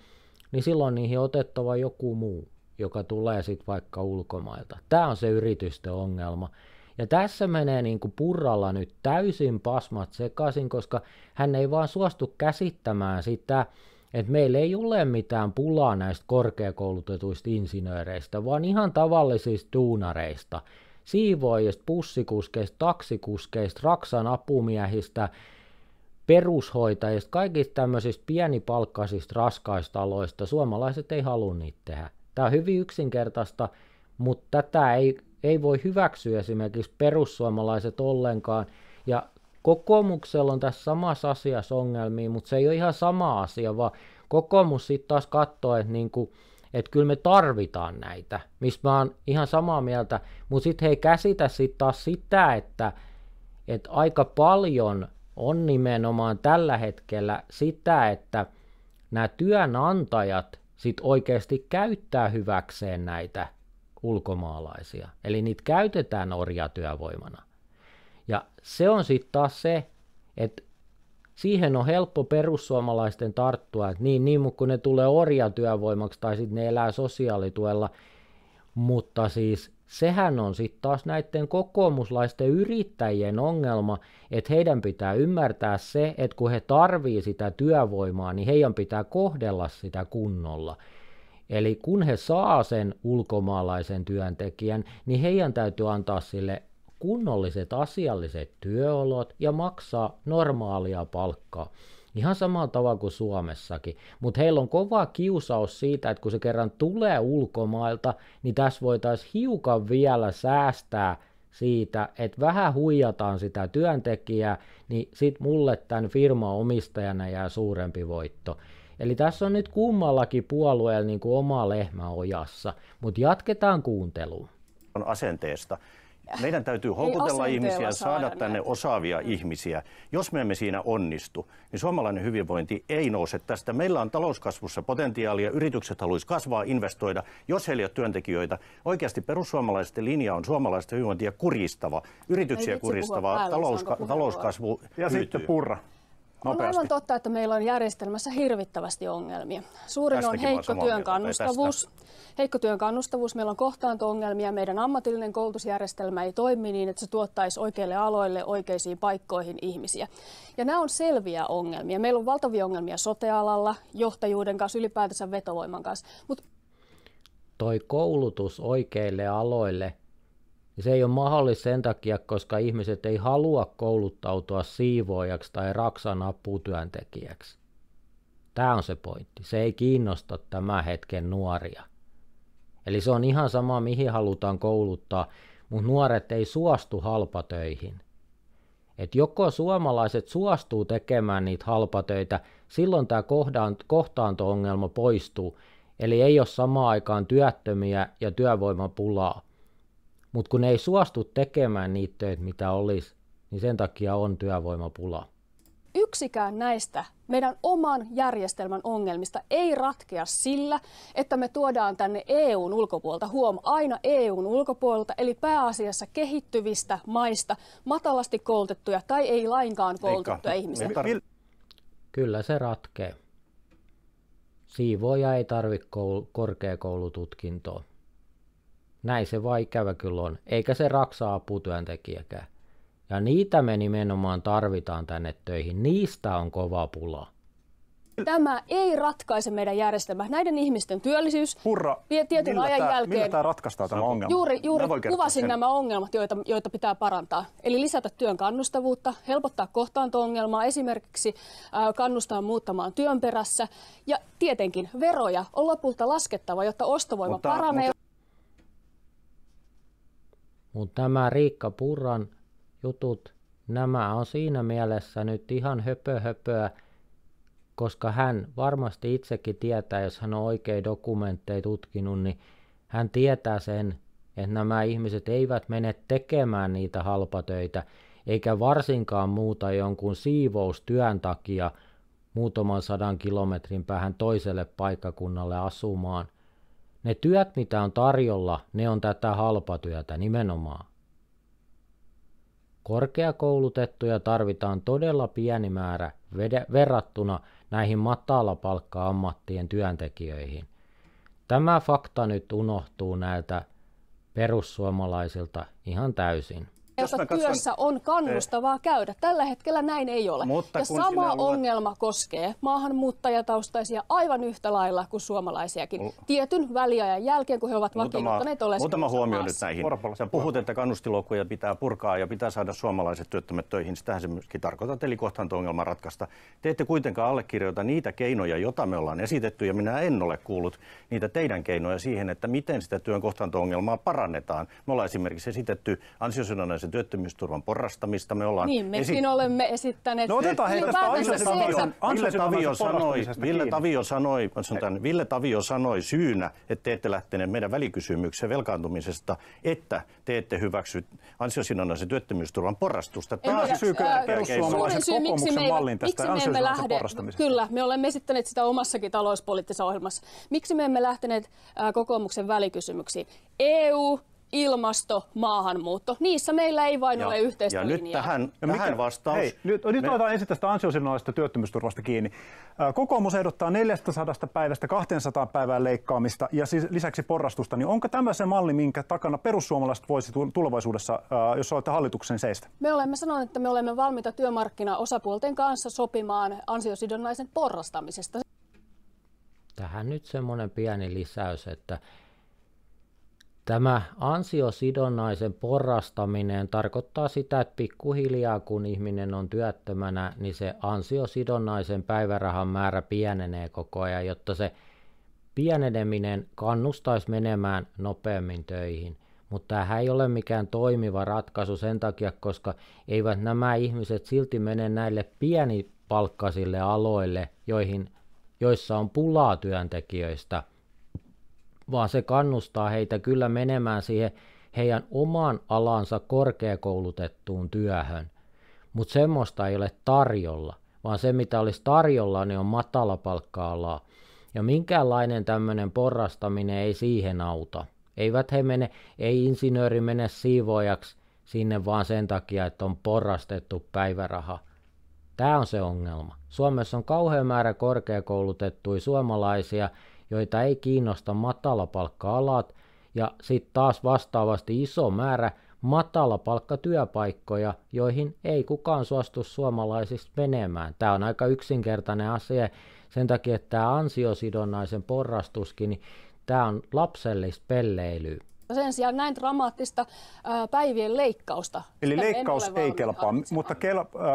niin silloin niihin on otettava joku muu, joka tulee sitten vaikka ulkomailta. Tämä on se yritysten ongelma. Ja tässä menee niin kuin purralla nyt täysin pasmat sekaisin, koska hän ei vaan suostu käsittämään sitä, että meillä ei ole mitään pulaa näistä korkeakoulutetuista insinööreistä, vaan ihan tavallisista duunareista – siivoajista, pussikuskeista, taksikuskeista, raksan apumiehistä, perushoitajista, kaikista tämmöisistä pienipalkkaisista raskaista aloista. Suomalaiset ei halua niitä tehdä. Tämä on hyvin yksinkertaista, mutta tätä ei, ei voi hyväksyä esimerkiksi perussuomalaiset ollenkaan. Ja kokoomuksella on tässä samassa asiassa ongelmia, mutta se ei ole ihan sama asia, vaan kokoomus sitten taas katsoo, että niin kuin että kyllä me tarvitaan näitä, mistä mä oon ihan samaa mieltä, mutta sitten he ei käsitä sitten taas sitä, että, että aika paljon on nimenomaan tällä hetkellä sitä, että nämä työnantajat sitten oikeasti käyttää hyväkseen näitä ulkomaalaisia. Eli niitä käytetään orjatyövoimana. Ja se on sitten taas se, että siihen on helppo perussuomalaisten tarttua, että niin, niin kun ne tulee orjatyövoimaksi tai sitten ne elää sosiaalituella, mutta siis sehän on sitten taas näiden kokoomuslaisten yrittäjien ongelma, että heidän pitää ymmärtää se, että kun he tarvii sitä työvoimaa, niin heidän pitää kohdella sitä kunnolla. Eli kun he saa sen ulkomaalaisen työntekijän, niin heidän täytyy antaa sille kunnolliset asialliset työolot ja maksaa normaalia palkkaa. Ihan samalla tavalla kuin Suomessakin. Mutta heillä on kova kiusaus siitä, että kun se kerran tulee ulkomailta, niin tässä voitaisiin hiukan vielä säästää siitä, että vähän huijataan sitä työntekijää, niin sit mulle tämän firman omistajana jää suurempi voitto. Eli tässä on nyt kummallakin puolueella niin kuin oma lehmä ojassa, mutta jatketaan kuuntelua. On asenteesta. Meidän täytyy houkutella ihmisiä ja saada, näitä. tänne osaavia osaavia mm. ihmisiä. Jos me emme siinä onnistu, niin suomalainen hyvinvointi ei nouse tästä. Meillä on talouskasvussa potentiaalia, yritykset haluaisi kasvaa, investoida, jos heillä ei ole työntekijöitä. Oikeasti perussuomalaisten linja on suomalaisten hyvinvointia kuristava, yrityksiä kuristava, talouska- talouskasvu Ja sitten purra. Nopeasti. On aivan totta, että meillä on järjestelmässä hirvittävästi ongelmia. Suurin Tästäkin on heikko työn kannustavuus. Heikko työn kannustavuus, meillä on kohtaanto-ongelmia, meidän ammatillinen koulutusjärjestelmä ei toimi niin, että se tuottaisi oikeille aloille, oikeisiin paikkoihin ihmisiä. Ja nämä on selviä ongelmia. Meillä on valtavia ongelmia sotealalla, johtajuuden kanssa, ylipäätänsä vetovoiman kanssa. Mut... toi koulutus oikeille aloille niin se ei ole mahdollista sen takia, koska ihmiset ei halua kouluttautua siivoojaksi tai raksan aputyöntekijäksi. Tämä on se pointti. Se ei kiinnosta tämän hetken nuoria. Eli se on ihan sama, mihin halutaan kouluttaa, mutta nuoret ei suostu halpatöihin. Et joko suomalaiset suostuu tekemään niitä halpatöitä, silloin tämä kohtaanto-ongelma poistuu, eli ei ole samaan aikaan työttömiä ja työvoimapulaa, mutta kun ei suostu tekemään niitä töitä, mitä olisi, niin sen takia on työvoimapula. Yksikään näistä meidän oman järjestelmän ongelmista ei ratkea sillä, että me tuodaan tänne EUn ulkopuolta, huom, aina EUn ulkopuolelta, eli pääasiassa kehittyvistä maista, matalasti koulutettuja tai ei lainkaan koulutettuja Eikä. ihmisiä. Tar- Kyllä se ratkee. Siivoja ei tarvitse koul- korkeakoulututkintoa. Näin se vaan ikävä kyllä on. Eikä se raksaa aputyöntekijäkään. Ja niitä me nimenomaan tarvitaan tänne töihin. Niistä on kova pula. Tämä ei ratkaise meidän järjestelmää. Näiden ihmisten työllisyys Hurra. vie tietyn millä ajan tämä, jälkeen. Millä tämä ratkaistaa tämä ongelma? Juuri, juuri kuvasin sen. nämä ongelmat, joita, joita pitää parantaa. Eli lisätä työn kannustavuutta, helpottaa kohtaanto-ongelmaa, esimerkiksi äh, kannustaa muuttamaan työn perässä. Ja tietenkin veroja on lopulta laskettava, jotta ostovoima mutta, paranee. Mutta... Mutta nämä Riikka Purran jutut, nämä on siinä mielessä nyt ihan höpö höpöä, koska hän varmasti itsekin tietää, jos hän on oikein dokumentteja tutkinut, niin hän tietää sen, että nämä ihmiset eivät mene tekemään niitä halpatöitä, eikä varsinkaan muuta jonkun siivoustyön takia muutaman sadan kilometrin päähän toiselle paikkakunnalle asumaan – ne työt, mitä on tarjolla, ne on tätä halpatyötä nimenomaan. Korkeakoulutettuja tarvitaan todella pieni määrä verrattuna näihin matalapalkka-ammattien työntekijöihin. Tämä fakta nyt unohtuu näiltä perussuomalaisilta ihan täysin. Jos jota katson... työssä on kannustavaa eh. käydä. Tällä hetkellä näin ei ole. Mutta ja sama luet... ongelma koskee maahanmuuttajataustaisia aivan yhtä lailla kuin suomalaisiakin. Mu... Tietyn väliajan jälkeen, kun he ovat muutama, vakiinnuttaneet mutta Muutama huomio nyt näihin. Sä puhut, että kannustilokkuja pitää purkaa ja pitää saada suomalaiset työttömät töihin. Sitähän se myöskin tarkoittaa, eli kohtaanto-ongelma ratkaista. Te ette kuitenkaan allekirjoita niitä keinoja, joita me ollaan esitetty, ja minä en ole kuullut niitä teidän keinoja siihen, että miten sitä työn kohtaanto-ongelmaa parannetaan. Me ollaan esimerkiksi esitetty ansiosidonnaisen työttömyysturvan porrastamista. Me ollaan niin, mekin esi- olemme esittäneet. No otetaan niin, hei tästä Ville Tavio, sanoi, Ville Tavio sanoi, sanotaan, Ville Tavio sanoi syynä, että te ette lähteneet meidän välikysymykseen velkaantumisesta, että te ette hyväksy ansiosidonnaisen työttömyysturvan porrastusta. Tämä on syy, perussuomalaiset syy, miksi me, mallin tästä miksi me emme lähde, Kyllä, me olemme esittäneet sitä omassakin talouspoliittisessa ohjelmassa. Miksi me emme lähteneet äh, kokoomuksen välikysymyksiin? EU ilmasto, maahanmuutto. Niissä meillä ei vain ja, ole yhteistä ja nyt tähän, ja tähän vastaus. Hei, nyt, me... nyt otetaan ensin tästä ansiosidonnaisesta työttömyysturvasta kiinni. Kokoomus ehdottaa 400 päivästä 200 päivään leikkaamista ja siis lisäksi porrastusta. Niin onko tämä se malli, minkä takana perussuomalaiset voisi tulevaisuudessa, jos olette hallituksen seistä? Me olemme sanoneet, että me olemme valmiita työmarkkinaosapuolten kanssa sopimaan ansiosidonnaisen porrastamisesta. Tähän nyt semmoinen pieni lisäys, että Tämä ansiosidonnaisen porrastaminen tarkoittaa sitä, että pikkuhiljaa kun ihminen on työttömänä, niin se ansiosidonnaisen päivärahan määrä pienenee koko ajan, jotta se pieneneminen kannustaisi menemään nopeammin töihin. Mutta tämä ei ole mikään toimiva ratkaisu sen takia, koska eivät nämä ihmiset silti mene näille pienipalkkaisille aloille, joihin, joissa on pulaa työntekijöistä – vaan se kannustaa heitä kyllä menemään siihen heidän oman alansa korkeakoulutettuun työhön. Mutta semmoista ei ole tarjolla, vaan se mitä olisi tarjolla, niin on palkka alaa Ja minkäänlainen tämmöinen porrastaminen ei siihen auta. Eivät he mene, ei insinööri mene siivoajaksi sinne vaan sen takia, että on porrastettu päiväraha. Tämä on se ongelma. Suomessa on kauhean määrä korkeakoulutettuja suomalaisia, joita ei kiinnosta matalapalkka-alat, ja sitten taas vastaavasti iso määrä matalapalkkatyöpaikkoja, joihin ei kukaan suostu suomalaisista menemään. Tämä on aika yksinkertainen asia sen takia, että tämä ansiosidonnaisen porrastuskin, niin tämä on lapsellista pelleilyä mutta sen sijaan näin dramaattista päivien leikkausta. Eli leikkaus ei kelpaa, mutta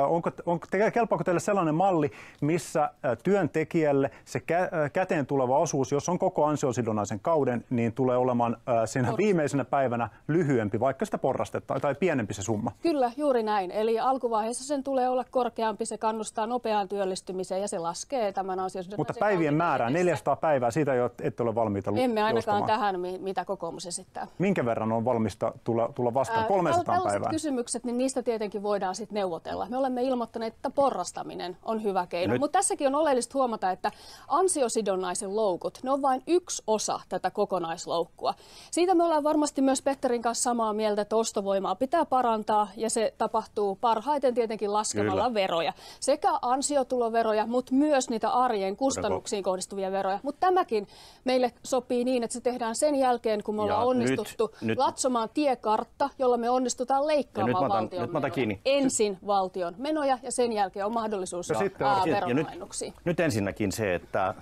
onko, onko, kelpaako teille sellainen malli, missä työntekijälle se kä, käteen tuleva osuus, jos on koko ansiosidonnaisen kauden, niin tulee olemaan siinä viimeisenä päivänä lyhyempi, vaikka sitä porrastetaan tai pienempi se summa? Kyllä, juuri näin. Eli alkuvaiheessa sen tulee olla korkeampi, se kannustaa nopeaan työllistymiseen ja se laskee tämän ansiosidonnaisen Mutta päivien määrää, 400 päivää, siitä ei ole, ette ole valmiita Emme ainakaan joustamaan. tähän, mitä kokoomus esittää. Minkä verran on valmista tulla, tulla vastaan? 300 päivää. kysymykset, niin niistä tietenkin voidaan sitten neuvotella. Me olemme ilmoittaneet, että porrastaminen on hyvä keino. Nyt... Mutta tässäkin on oleellista huomata, että ansiosidonnaisen loukut, ne on vain yksi osa tätä kokonaisloukkua. Siitä me ollaan varmasti myös Petterin kanssa samaa mieltä, että ostovoimaa pitää parantaa ja se tapahtuu parhaiten tietenkin laskemalla Kyllä. veroja. Sekä ansiotuloveroja, mutta myös niitä arjen kustannuksiin kohdistuvia veroja. Mutta tämäkin meille sopii niin, että se tehdään sen jälkeen, kun me ollaan onnistuneet onnistuttu nyt, nyt. latsomaan tiekartta, jolla me onnistutaan leikkaamaan ja nyt otan, valtion nyt menoja. Kiinni. Ensin valtion menoja ja sen jälkeen on mahdollisuus no, sitten on, ää, ja nyt, nyt ensinnäkin se, että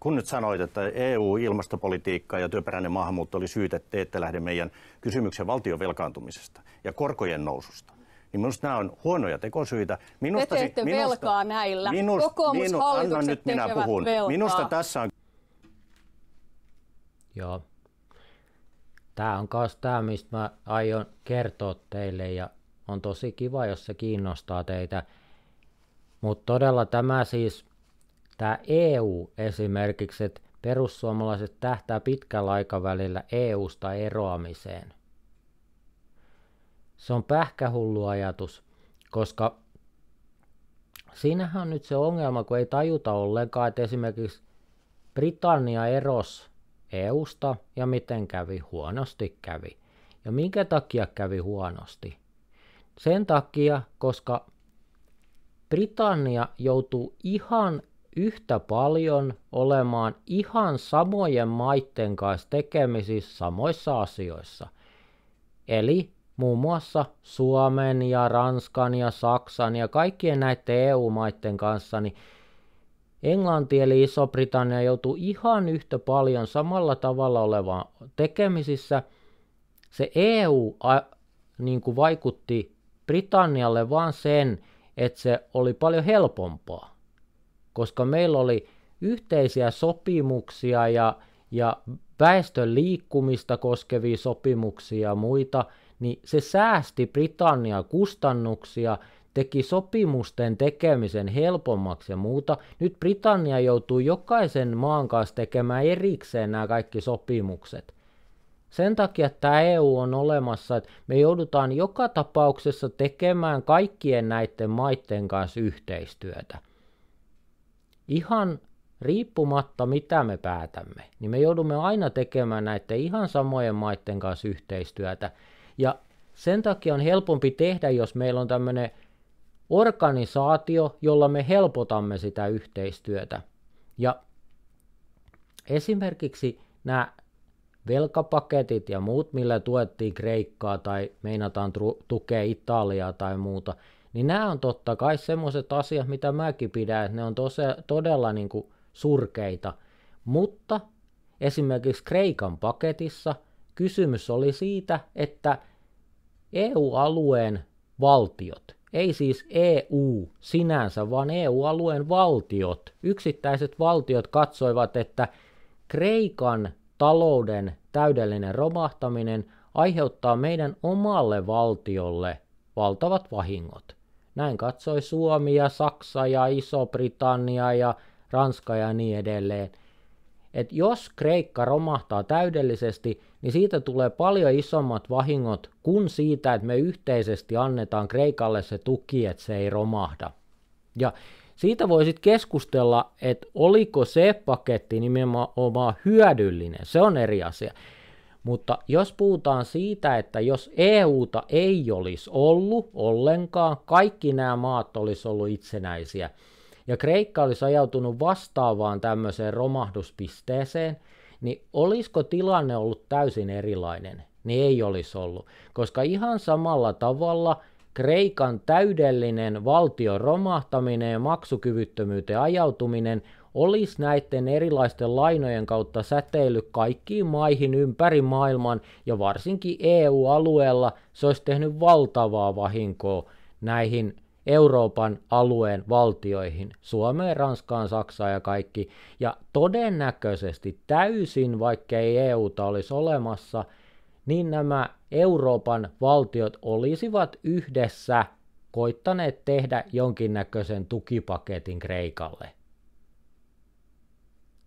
kun nyt sanoit, että EU-ilmastopolitiikka ja työperäinen maahanmuutto oli syytä, että te ette lähde meidän kysymyksen valtion velkaantumisesta ja korkojen noususta, niin minusta nämä on huonoja tekosyitä. Minusta, Te teette minusta, velkaa näillä. Minust, minu, anna nyt minä puhun. Velkaa. Minusta tässä on... Joo, Tämä on myös tämä, mistä mä aion kertoa teille ja on tosi kiva, jos se kiinnostaa teitä. Mutta todella tämä siis, tämä EU esimerkiksi, että perussuomalaiset tähtää pitkällä aikavälillä EUsta eroamiseen. Se on pähkähullu ajatus, koska siinähän on nyt se ongelma, kun ei tajuta ollenkaan, että esimerkiksi Britannia erosi EUsta ja miten kävi huonosti kävi. Ja minkä takia kävi huonosti? Sen takia, koska Britannia joutuu ihan yhtä paljon olemaan ihan samojen maitten kanssa tekemisissä samoissa asioissa. Eli muun muassa Suomen ja Ranskan ja Saksan ja kaikkien näiden EU-maiden kanssa, niin Englanti eli Iso-Britannia joutuu ihan yhtä paljon samalla tavalla olevaan tekemisissä. Se EU a, niin kuin vaikutti Britannialle vaan sen, että se oli paljon helpompaa, koska meillä oli yhteisiä sopimuksia ja, ja väestön liikkumista koskevia sopimuksia ja muita, niin se säästi Britannia kustannuksia teki sopimusten tekemisen helpommaksi ja muuta. Nyt Britannia joutuu jokaisen maan kanssa tekemään erikseen nämä kaikki sopimukset. Sen takia tämä EU on olemassa, että me joudutaan joka tapauksessa tekemään kaikkien näiden maiden kanssa yhteistyötä. Ihan riippumatta mitä me päätämme, niin me joudumme aina tekemään näiden ihan samojen maiden kanssa yhteistyötä. Ja sen takia on helpompi tehdä, jos meillä on tämmöinen organisaatio, jolla me helpotamme sitä yhteistyötä. Ja esimerkiksi nämä velkapaketit ja muut, millä tuettiin Kreikkaa tai meinataan tukea Italiaa tai muuta, niin nämä on totta kai semmoiset asiat, mitä mäkin pidän, että ne on tose, todella niin kuin surkeita. Mutta esimerkiksi Kreikan paketissa kysymys oli siitä, että EU-alueen valtiot ei siis EU sinänsä, vaan EU-alueen valtiot, yksittäiset valtiot katsoivat, että Kreikan talouden täydellinen romahtaminen aiheuttaa meidän omalle valtiolle valtavat vahingot. Näin katsoi Suomi ja Saksa ja Iso-Britannia ja Ranska ja niin edelleen – että jos Kreikka romahtaa täydellisesti, niin siitä tulee paljon isommat vahingot kuin siitä, että me yhteisesti annetaan Kreikalle se tuki, että se ei romahda. Ja siitä voisit keskustella, että oliko se paketti nimenomaan hyödyllinen, se on eri asia. Mutta jos puhutaan siitä, että jos EUta ei olisi ollut ollenkaan, kaikki nämä maat olisi ollut itsenäisiä – ja Kreikka olisi ajautunut vastaavaan tämmöiseen romahduspisteeseen, niin olisiko tilanne ollut täysin erilainen? Niin ei olisi ollut, koska ihan samalla tavalla Kreikan täydellinen valtion romahtaminen ja maksukyvyttömyyteen ajautuminen olisi näiden erilaisten lainojen kautta säteillyt kaikkiin maihin ympäri maailman ja varsinkin EU-alueella se olisi tehnyt valtavaa vahinkoa näihin Euroopan alueen valtioihin, Suomeen, Ranskaan, Saksaan ja kaikki. Ja todennäköisesti täysin, vaikka ei EUta olisi olemassa, niin nämä Euroopan valtiot olisivat yhdessä koittaneet tehdä jonkinnäköisen tukipaketin Kreikalle.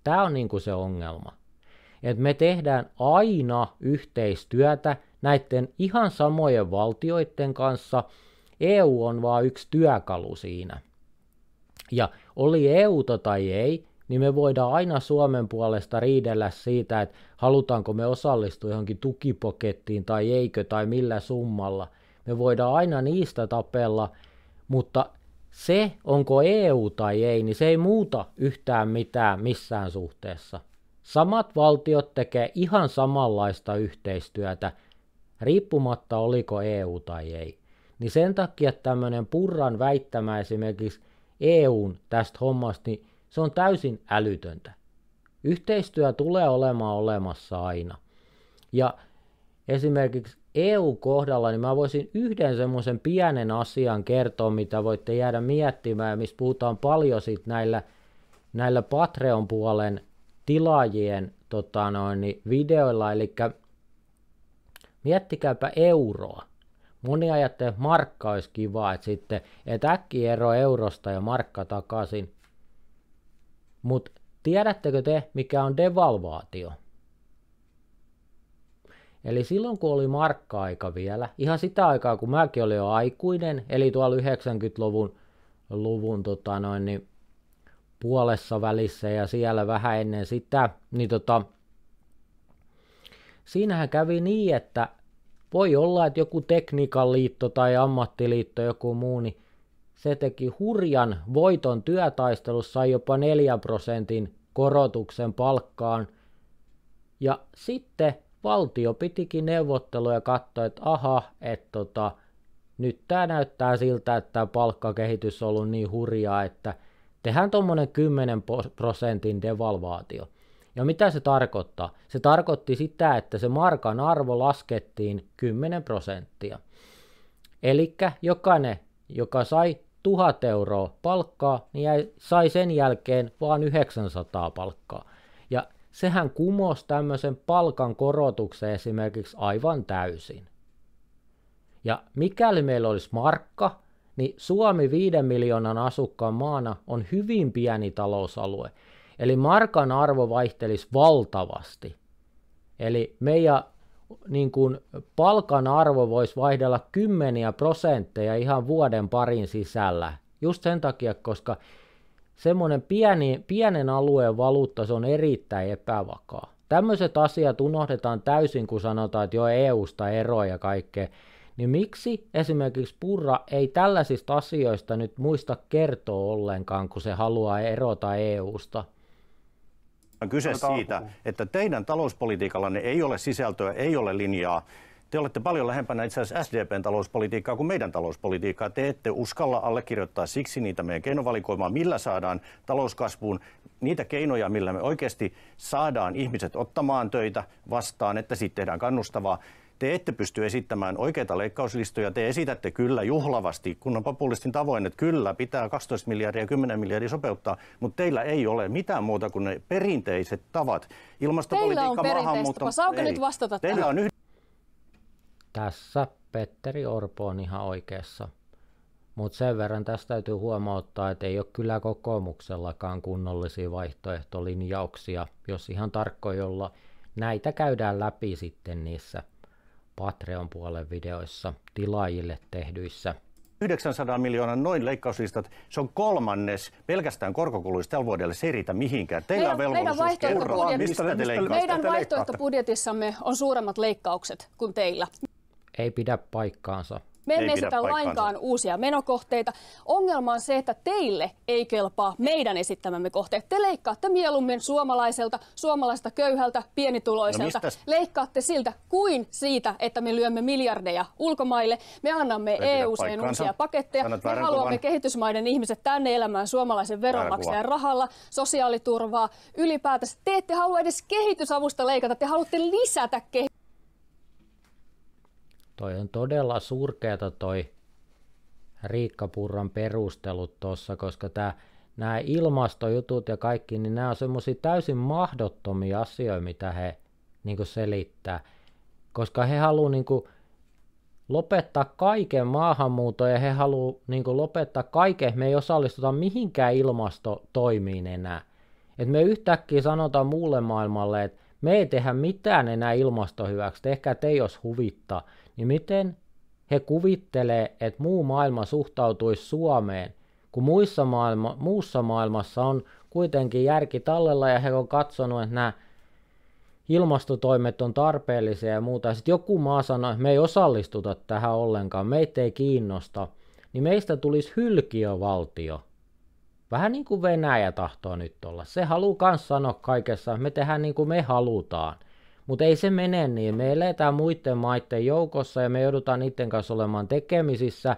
Tämä on niin kuin se ongelma. että me tehdään aina yhteistyötä näiden ihan samojen valtioiden kanssa – EU on vain yksi työkalu siinä. Ja oli EU tai tota ei, niin me voidaan aina Suomen puolesta riidellä siitä, että halutaanko me osallistua johonkin tukipokettiin tai eikö tai millä summalla. Me voidaan aina niistä tapella, mutta se, onko EU tai ei, niin se ei muuta yhtään mitään missään suhteessa. Samat valtiot tekee ihan samanlaista yhteistyötä, riippumatta oliko EU tai ei. Niin sen takia tämmöinen purran väittämä esimerkiksi EUn tästä hommasta, niin se on täysin älytöntä. Yhteistyö tulee olemaan olemassa aina. Ja esimerkiksi EU-kohdalla, niin mä voisin yhden semmoisen pienen asian kertoa, mitä voitte jäädä miettimään, ja mistä puhutaan paljon sit näillä, näillä Patreon-puolen tilaajien tota noin, niin videoilla, eli miettikääpä euroa. Moni ajattelee, että markka olisi kiva, että sitten et äkkiä ero eurosta ja markka takaisin. Mutta tiedättekö te, mikä on devalvaatio? Eli silloin kun oli markka-aika vielä, ihan sitä aikaa kun mäkin olin jo aikuinen, eli tuolla 90-luvun luvun, tota noin, niin puolessa välissä ja siellä vähän ennen sitä, niin tota, siinähän kävi niin, että voi olla, että joku tekniikan liitto tai ammattiliitto, joku muu, niin se teki hurjan voiton työtaistelussa, sai jopa 4 prosentin korotuksen palkkaan. Ja sitten valtio pitikin neuvotteluja ja katsoi, että aha, että tota, nyt tämä näyttää siltä, että tämä palkkakehitys on ollut niin hurjaa, että tehdään tuommoinen 10 prosentin devalvaatio – ja mitä se tarkoittaa? Se tarkoitti sitä, että se markan arvo laskettiin 10 prosenttia. Eli jokainen, joka sai 1000 euroa palkkaa, niin jäi, sai sen jälkeen vain 900 palkkaa. Ja sehän kumosi tämmöisen palkan korotuksen esimerkiksi aivan täysin. Ja mikäli meillä olisi markka, niin Suomi 5 miljoonan asukkaan maana on hyvin pieni talousalue. Eli markan arvo vaihtelisi valtavasti. Eli meidän niin kuin palkan arvo voisi vaihdella kymmeniä prosentteja ihan vuoden parin sisällä. Just sen takia, koska semmoinen pieni, pienen alueen valuutta, se on erittäin epävakaa. Tämmöiset asiat unohdetaan täysin, kun sanotaan, että jo EUsta eroja ja kaikkea. Niin miksi esimerkiksi Purra ei tällaisista asioista nyt muista kertoa ollenkaan, kun se haluaa erota EUsta? On kyse Annetaan siitä, alkuun. että teidän talouspolitiikallanne ei ole sisältöä, ei ole linjaa. Te olette paljon lähempänä itse asiassa SDPn talouspolitiikkaa kuin meidän talouspolitiikkaa. Te ette uskalla allekirjoittaa siksi niitä meidän keinovalikoimaa, millä saadaan talouskasvuun niitä keinoja, millä me oikeasti saadaan ihmiset ottamaan töitä vastaan, että siitä tehdään kannustavaa. Te ette pysty esittämään oikeita leikkauslistoja. Te esitätte kyllä juhlavasti, kun on populistin tavoin, että kyllä pitää 12 miljardia ja 10 miljardia sopeuttaa, mutta teillä ei ole mitään muuta kuin ne perinteiset tavat. Ilmastopolitiikka, maahanmuutto... Saanko ei. nyt vastata teillä tähän? On yhd- Tässä Petteri Orpo on ihan oikeassa. Mutta sen verran tästä täytyy huomauttaa, että ei ole kyllä kokoomuksellakaan kunnollisia vaihtoehtolinjauksia, jos ihan olla. näitä käydään läpi sitten niissä Patreon-puolen videoissa tilaajille tehdyissä 900 miljoonan noin leikkauslistat, se on kolmannes pelkästään korkokuluista tällä vuodelle, se ei riitä mihinkään. Teillä meidän, on velvollisuus kertoa, mistä te leikkaatte. Meidän vaihtoehtobudjetissamme on suuremmat leikkaukset kuin teillä. Ei pidä paikkaansa. Me emme esitä lainkaan uusia menokohteita. Ongelma on se, että teille ei kelpaa meidän esittämämme kohteet. Te leikkaatte mieluummin suomalaiselta, suomalaista köyhältä, pienituloiselta. No Leikkaatte siltä kuin siitä, että me lyömme miljardeja ulkomaille. Me annamme EU-seen e uusia paketteja. me haluamme kuvan. kehitysmaiden ihmiset tänne elämään suomalaisen veronmaksajan rahalla, sosiaaliturvaa, ylipäätänsä. Te ette halua edes kehitysavusta leikata, te haluatte lisätä kehitysavusta. Toi on todella surkeata toi Riikka Purran perustelut tuossa, koska tämä nämä ilmastojutut ja kaikki, niin nämä on semmoisia täysin mahdottomia asioita, mitä he niin selittää. Koska he haluaa niin lopettaa kaiken maahanmuuton ja he haluaa niin lopettaa kaiken. Me ei osallistuta mihinkään ilmastotoimiin enää. Et me yhtäkkiä sanotaan muulle maailmalle, että me ei tehdä mitään enää ilmastohyväksi, tehkää te jos huvittaa niin miten he kuvittelee, että muu maailma suhtautuisi Suomeen, kun muissa maailma, muussa maailmassa on kuitenkin järki tallella ja he on katsonut, että nämä ilmastotoimet on tarpeellisia ja muuta. Sitten joku maa sanoi, että me ei osallistuta tähän ollenkaan, meitä ei kiinnosta. Niin meistä tulisi hylkiövaltio. Vähän niin kuin Venäjä tahtoo nyt olla. Se haluaa myös sanoa kaikessa, että me tehdään niin kuin me halutaan. Mutta ei se mene niin. Me eletään muiden maiden joukossa ja me joudutaan niiden kanssa olemaan tekemisissä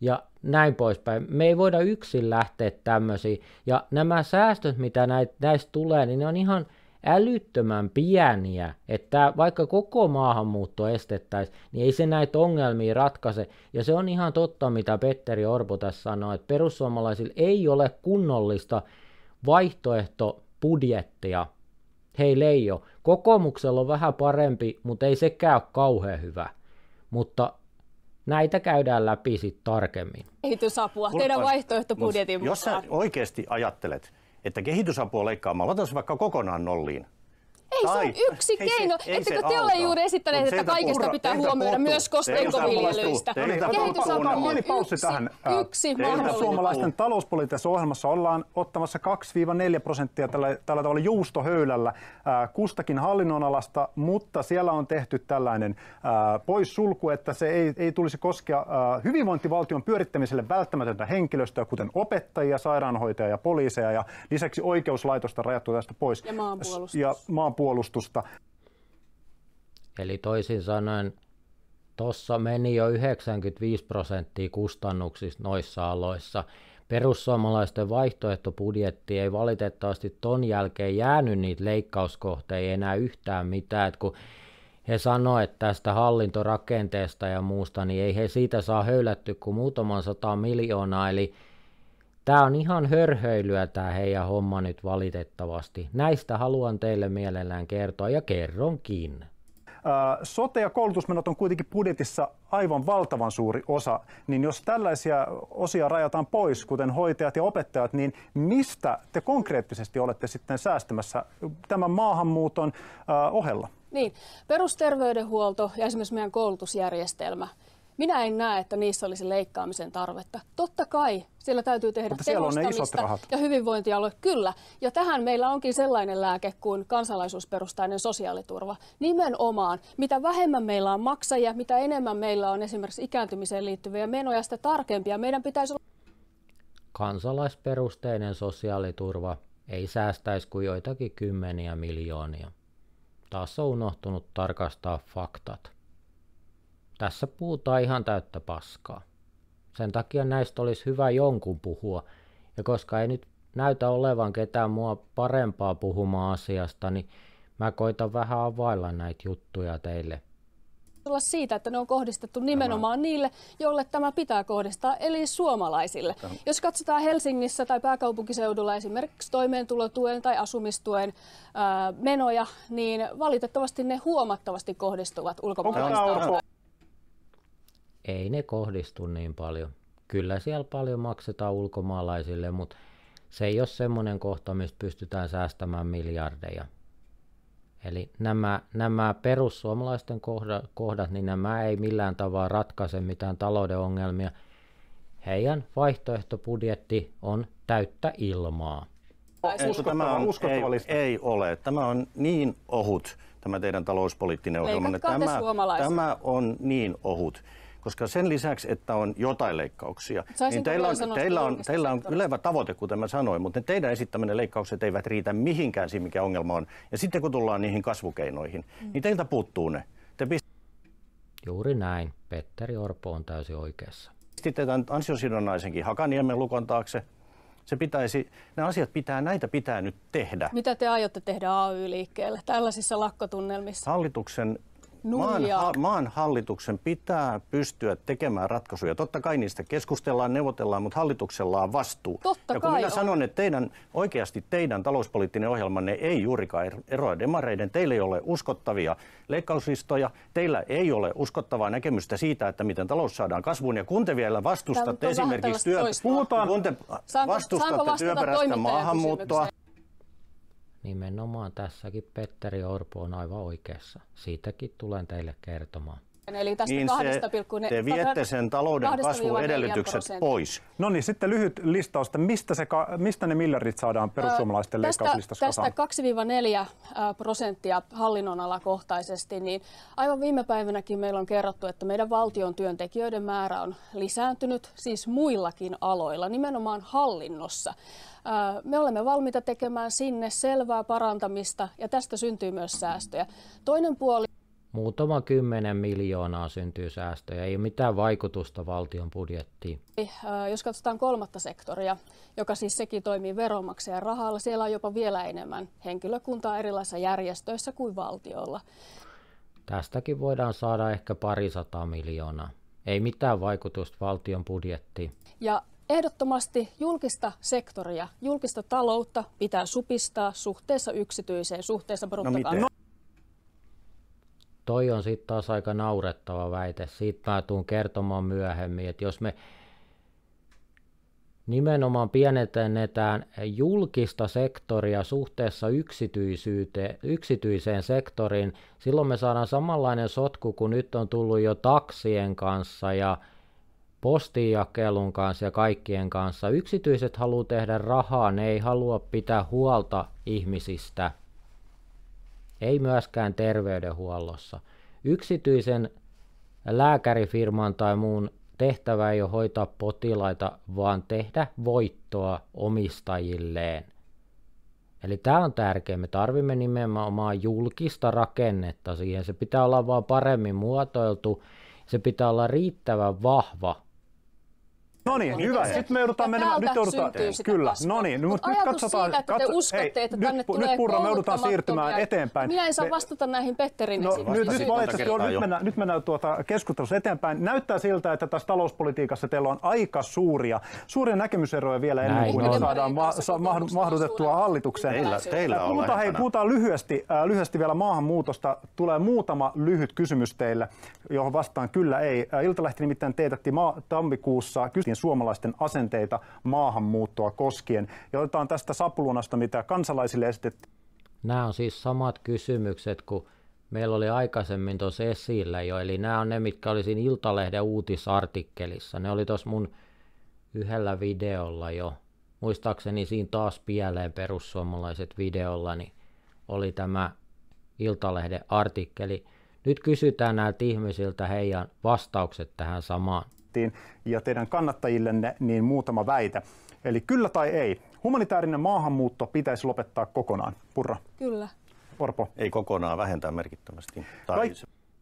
ja näin poispäin. Me ei voida yksin lähteä tämmöisiin. Ja nämä säästöt, mitä näistä tulee, niin ne on ihan älyttömän pieniä, että vaikka koko maahanmuutto estettäisiin, niin ei se näitä ongelmia ratkaise. Ja se on ihan totta, mitä Petteri Orpo tässä sanoi, että perussuomalaisilla ei ole kunnollista vaihtoehto Heillä ei ole. Kokoomuksella on vähän parempi, mutta ei sekään ole kauhean hyvä. Mutta näitä käydään läpi sitten tarkemmin. Kehitysapua, teidän vaihtoehtobudjetin Jos sä oikeasti ajattelet, että kehitysapua leikkaamaan, otetaan vaikka kokonaan nolliin, ei tai, se on yksi ei keino. Se, Ettekö te ole juuri esittäneet, että kaikesta pitää huomioida myös kosteikkoviljelyistä? Kehitysapua on yksi, tähän. yksi mahdollisuus. Suomalaisten talouspoliittisessa ohjelmassa ollaan ottamassa 2-4 prosenttia tällä, tällä tavalla juustohöylällä äh, kustakin hallinnonalasta, mutta siellä on tehty tällainen äh, poissulku, että se ei, ei tulisi koskea äh, hyvinvointivaltion pyörittämiselle välttämätöntä henkilöstöä, kuten opettajia, sairaanhoitajia ja poliiseja ja lisäksi oikeuslaitosta rajattu tästä pois. Ja maanpuolustus. Ja maanpuolustus puolustusta. Eli toisin sanoen, tuossa meni jo 95 prosenttia kustannuksista noissa aloissa. Perussuomalaisten vaihtoehtobudjetti ei valitettavasti ton jälkeen jäänyt niitä leikkauskohteita enää yhtään mitään, Et kun he sanoivat että tästä hallintorakenteesta ja muusta, niin ei he siitä saa höylätty kuin muutaman sata miljoonaa, eli Tämä on ihan hörhöilyä tämä heidän homma nyt valitettavasti. Näistä haluan teille mielellään kertoa ja kerronkin. Sote- ja koulutusmenot on kuitenkin budjetissa aivan valtavan suuri osa, niin jos tällaisia osia rajataan pois, kuten hoitajat ja opettajat, niin mistä te konkreettisesti olette sitten säästämässä tämän maahanmuuton ohella? Niin, perusterveydenhuolto ja esimerkiksi meidän koulutusjärjestelmä, minä en näe, että niissä olisi leikkaamisen tarvetta. Totta kai siellä täytyy tehdä Mutta tehostamista ja hyvinvointialue, kyllä. Ja tähän meillä onkin sellainen lääke kuin kansalaisuusperustainen sosiaaliturva. Nimenomaan, mitä vähemmän meillä on maksajia, mitä enemmän meillä on esimerkiksi ikääntymiseen liittyviä menoja, sitä tarkempia meidän pitäisi olla. Kansalaisperusteinen sosiaaliturva ei säästäisi kuin joitakin kymmeniä miljoonia. Taas on unohtunut tarkastaa faktat tässä puhutaan ihan täyttä paskaa. Sen takia näistä olisi hyvä jonkun puhua. Ja koska ei nyt näytä olevan ketään mua parempaa puhumaan asiasta, niin mä koitan vähän availla näitä juttuja teille. Olla siitä, että ne on kohdistettu nimenomaan tämä. niille, joille tämä pitää kohdistaa, eli suomalaisille. Tämä. Jos katsotaan Helsingissä tai pääkaupunkiseudulla esimerkiksi toimeentulotuen tai asumistuen ää, menoja, niin valitettavasti ne huomattavasti kohdistuvat ulkomaalaistaustaisille ei ne kohdistu niin paljon. Kyllä siellä paljon maksetaan ulkomaalaisille, mutta se ei ole semmoinen kohta, mistä pystytään säästämään miljardeja. Eli nämä, nämä perussuomalaisten kohdat, kohdat, niin nämä ei millään tavalla ratkaise mitään talouden ongelmia. Heidän vaihtoehtobudjetti on täyttä ilmaa. tämä on, Ei, ei ole. Tämä on niin ohut, tämä teidän talouspoliittinen ohjelmanne. Tämä, tämä on niin ohut koska sen lisäksi, että on jotain leikkauksia, niin Saisinko niin teillä on, teillä, on, teillä, on, teillä on ylevä tavoite, kuten mä sanoin, mutta ne teidän esittämänne leikkaukset eivät riitä mihinkään siihen, mikä ongelma on. Ja sitten kun tullaan niihin kasvukeinoihin, mm. niin teiltä puuttuu ne. Te pist- Juuri näin. Petteri Orpo on täysin oikeassa. Sitten tämän ansiosidonnaisenkin Hakaniemen lukon taakse. Se pitäisi, nämä asiat pitää, näitä pitää nyt tehdä. Mitä te aiotte tehdä AY-liikkeelle tällaisissa lakkotunnelmissa? Hallituksen Maan, ha, maan hallituksen pitää pystyä tekemään ratkaisuja. Totta kai niistä keskustellaan, neuvotellaan, mutta hallituksella on vastuu. Totta ja kun minä on. sanon, että teidän, oikeasti teidän talouspoliittinen ohjelmanne ei juurikaan er-, eroa demareiden, teillä ei ole uskottavia leikkauslistoja, teillä ei ole uskottavaa näkemystä siitä, että miten talous saadaan kasvuun. Ja kun te vielä vastustatte esimerkiksi työ... Puhutaan. Kun te saanko, vastustatte saanko työperäistä maahanmuuttoa... Nimenomaan tässäkin Petteri Orpo on aivan oikeassa. Siitäkin tulen teille kertomaan. Eli tästä niin se, se, te viette sen talouden kasvun edellytykset pois. No niin, sitten lyhyt listaus, että mistä, se, mistä ne miljardit saadaan perussuomalaisten öö, leikkauslistassa Tästä, tästä 2-4 prosenttia hallinnonalakohtaisesti, niin aivan viime päivänäkin meillä on kerrottu, että meidän valtion työntekijöiden määrä on lisääntynyt siis muillakin aloilla, nimenomaan hallinnossa. Me olemme valmiita tekemään sinne selvää parantamista ja tästä syntyy myös säästöjä. Toinen puoli muutama kymmenen miljoonaa syntyy säästöjä, ei ole mitään vaikutusta valtion budjettiin. Jos katsotaan kolmatta sektoria, joka siis sekin toimii veronmaksajan rahalla, siellä on jopa vielä enemmän henkilökuntaa erilaisissa järjestöissä kuin valtiolla. Tästäkin voidaan saada ehkä parisataa miljoonaa. Ei mitään vaikutusta valtion budjettiin. Ja Ehdottomasti julkista sektoria, julkista taloutta pitää supistaa suhteessa yksityiseen, suhteessa no bruttokantaan. No Toi on sitten taas aika naurettava väite. Siitä mä tuun kertomaan myöhemmin, että jos me nimenomaan pienennetään julkista sektoria suhteessa yksityiseen sektoriin, silloin me saadaan samanlainen sotku kuin nyt on tullut jo taksien kanssa ja – postijakelun kanssa ja kaikkien kanssa. Yksityiset haluaa tehdä rahaa, ne ei halua pitää huolta ihmisistä. Ei myöskään terveydenhuollossa. Yksityisen lääkärifirman tai muun tehtävä ei ole hoitaa potilaita, vaan tehdä voittoa omistajilleen. Eli tämä on tärkeä. Me tarvimme nimenomaan julkista rakennetta siihen. Se pitää olla vaan paremmin muotoiltu. Se pitää olla riittävän vahva, No niin, hyvä. Se, Sitten me joudutaan menemään, nyt joudutaan, kyllä, no niin, mutta Mut nyt katsotaan, siitä, että katso, te uskotte, hei, että tänne nyt, tulee nyt purra, me joudutaan siirtymään eteenpäin. Minä en saa vastata näihin Petterin no, nyt, nyt, valitettavasti on, nyt mennään, nyt mennään tuota keskustelussa eteenpäin. Näyttää siltä, että tässä talouspolitiikassa teillä on aika suuria, suuria näkemyseroja vielä ennen kuin no, saadaan ma- sa- hallitukseen. Teillä, teillä Puhutaan, hei, puhutaan lyhyesti, lyhyesti vielä maahanmuutosta. Tulee muutama lyhyt kysymys teille, johon vastaan kyllä ei. Iltalehti nimittäin teetätti tammikuussa kysymys myöskin suomalaisten asenteita maahanmuuttoa koskien. Ja otetaan tästä sapulunasta, mitä kansalaisille esitettiin. Nämä on siis samat kysymykset kuin meillä oli aikaisemmin tuossa esillä jo, eli nämä on ne, mitkä oli siinä Iltalehden uutisartikkelissa. Ne oli tuossa mun yhdellä videolla jo. Muistaakseni siinä taas pieleen perussuomalaiset videolla, niin oli tämä Iltalehden artikkeli. Nyt kysytään näiltä ihmisiltä heidän vastaukset tähän samaan esitettiin ja teidän kannattajillenne, niin muutama väite. Eli kyllä tai ei. Humanitaarinen maahanmuutto pitäisi lopettaa kokonaan. Purra. Kyllä. Orpo. Ei kokonaan, vähentää merkittävästi. Tai... Kaik-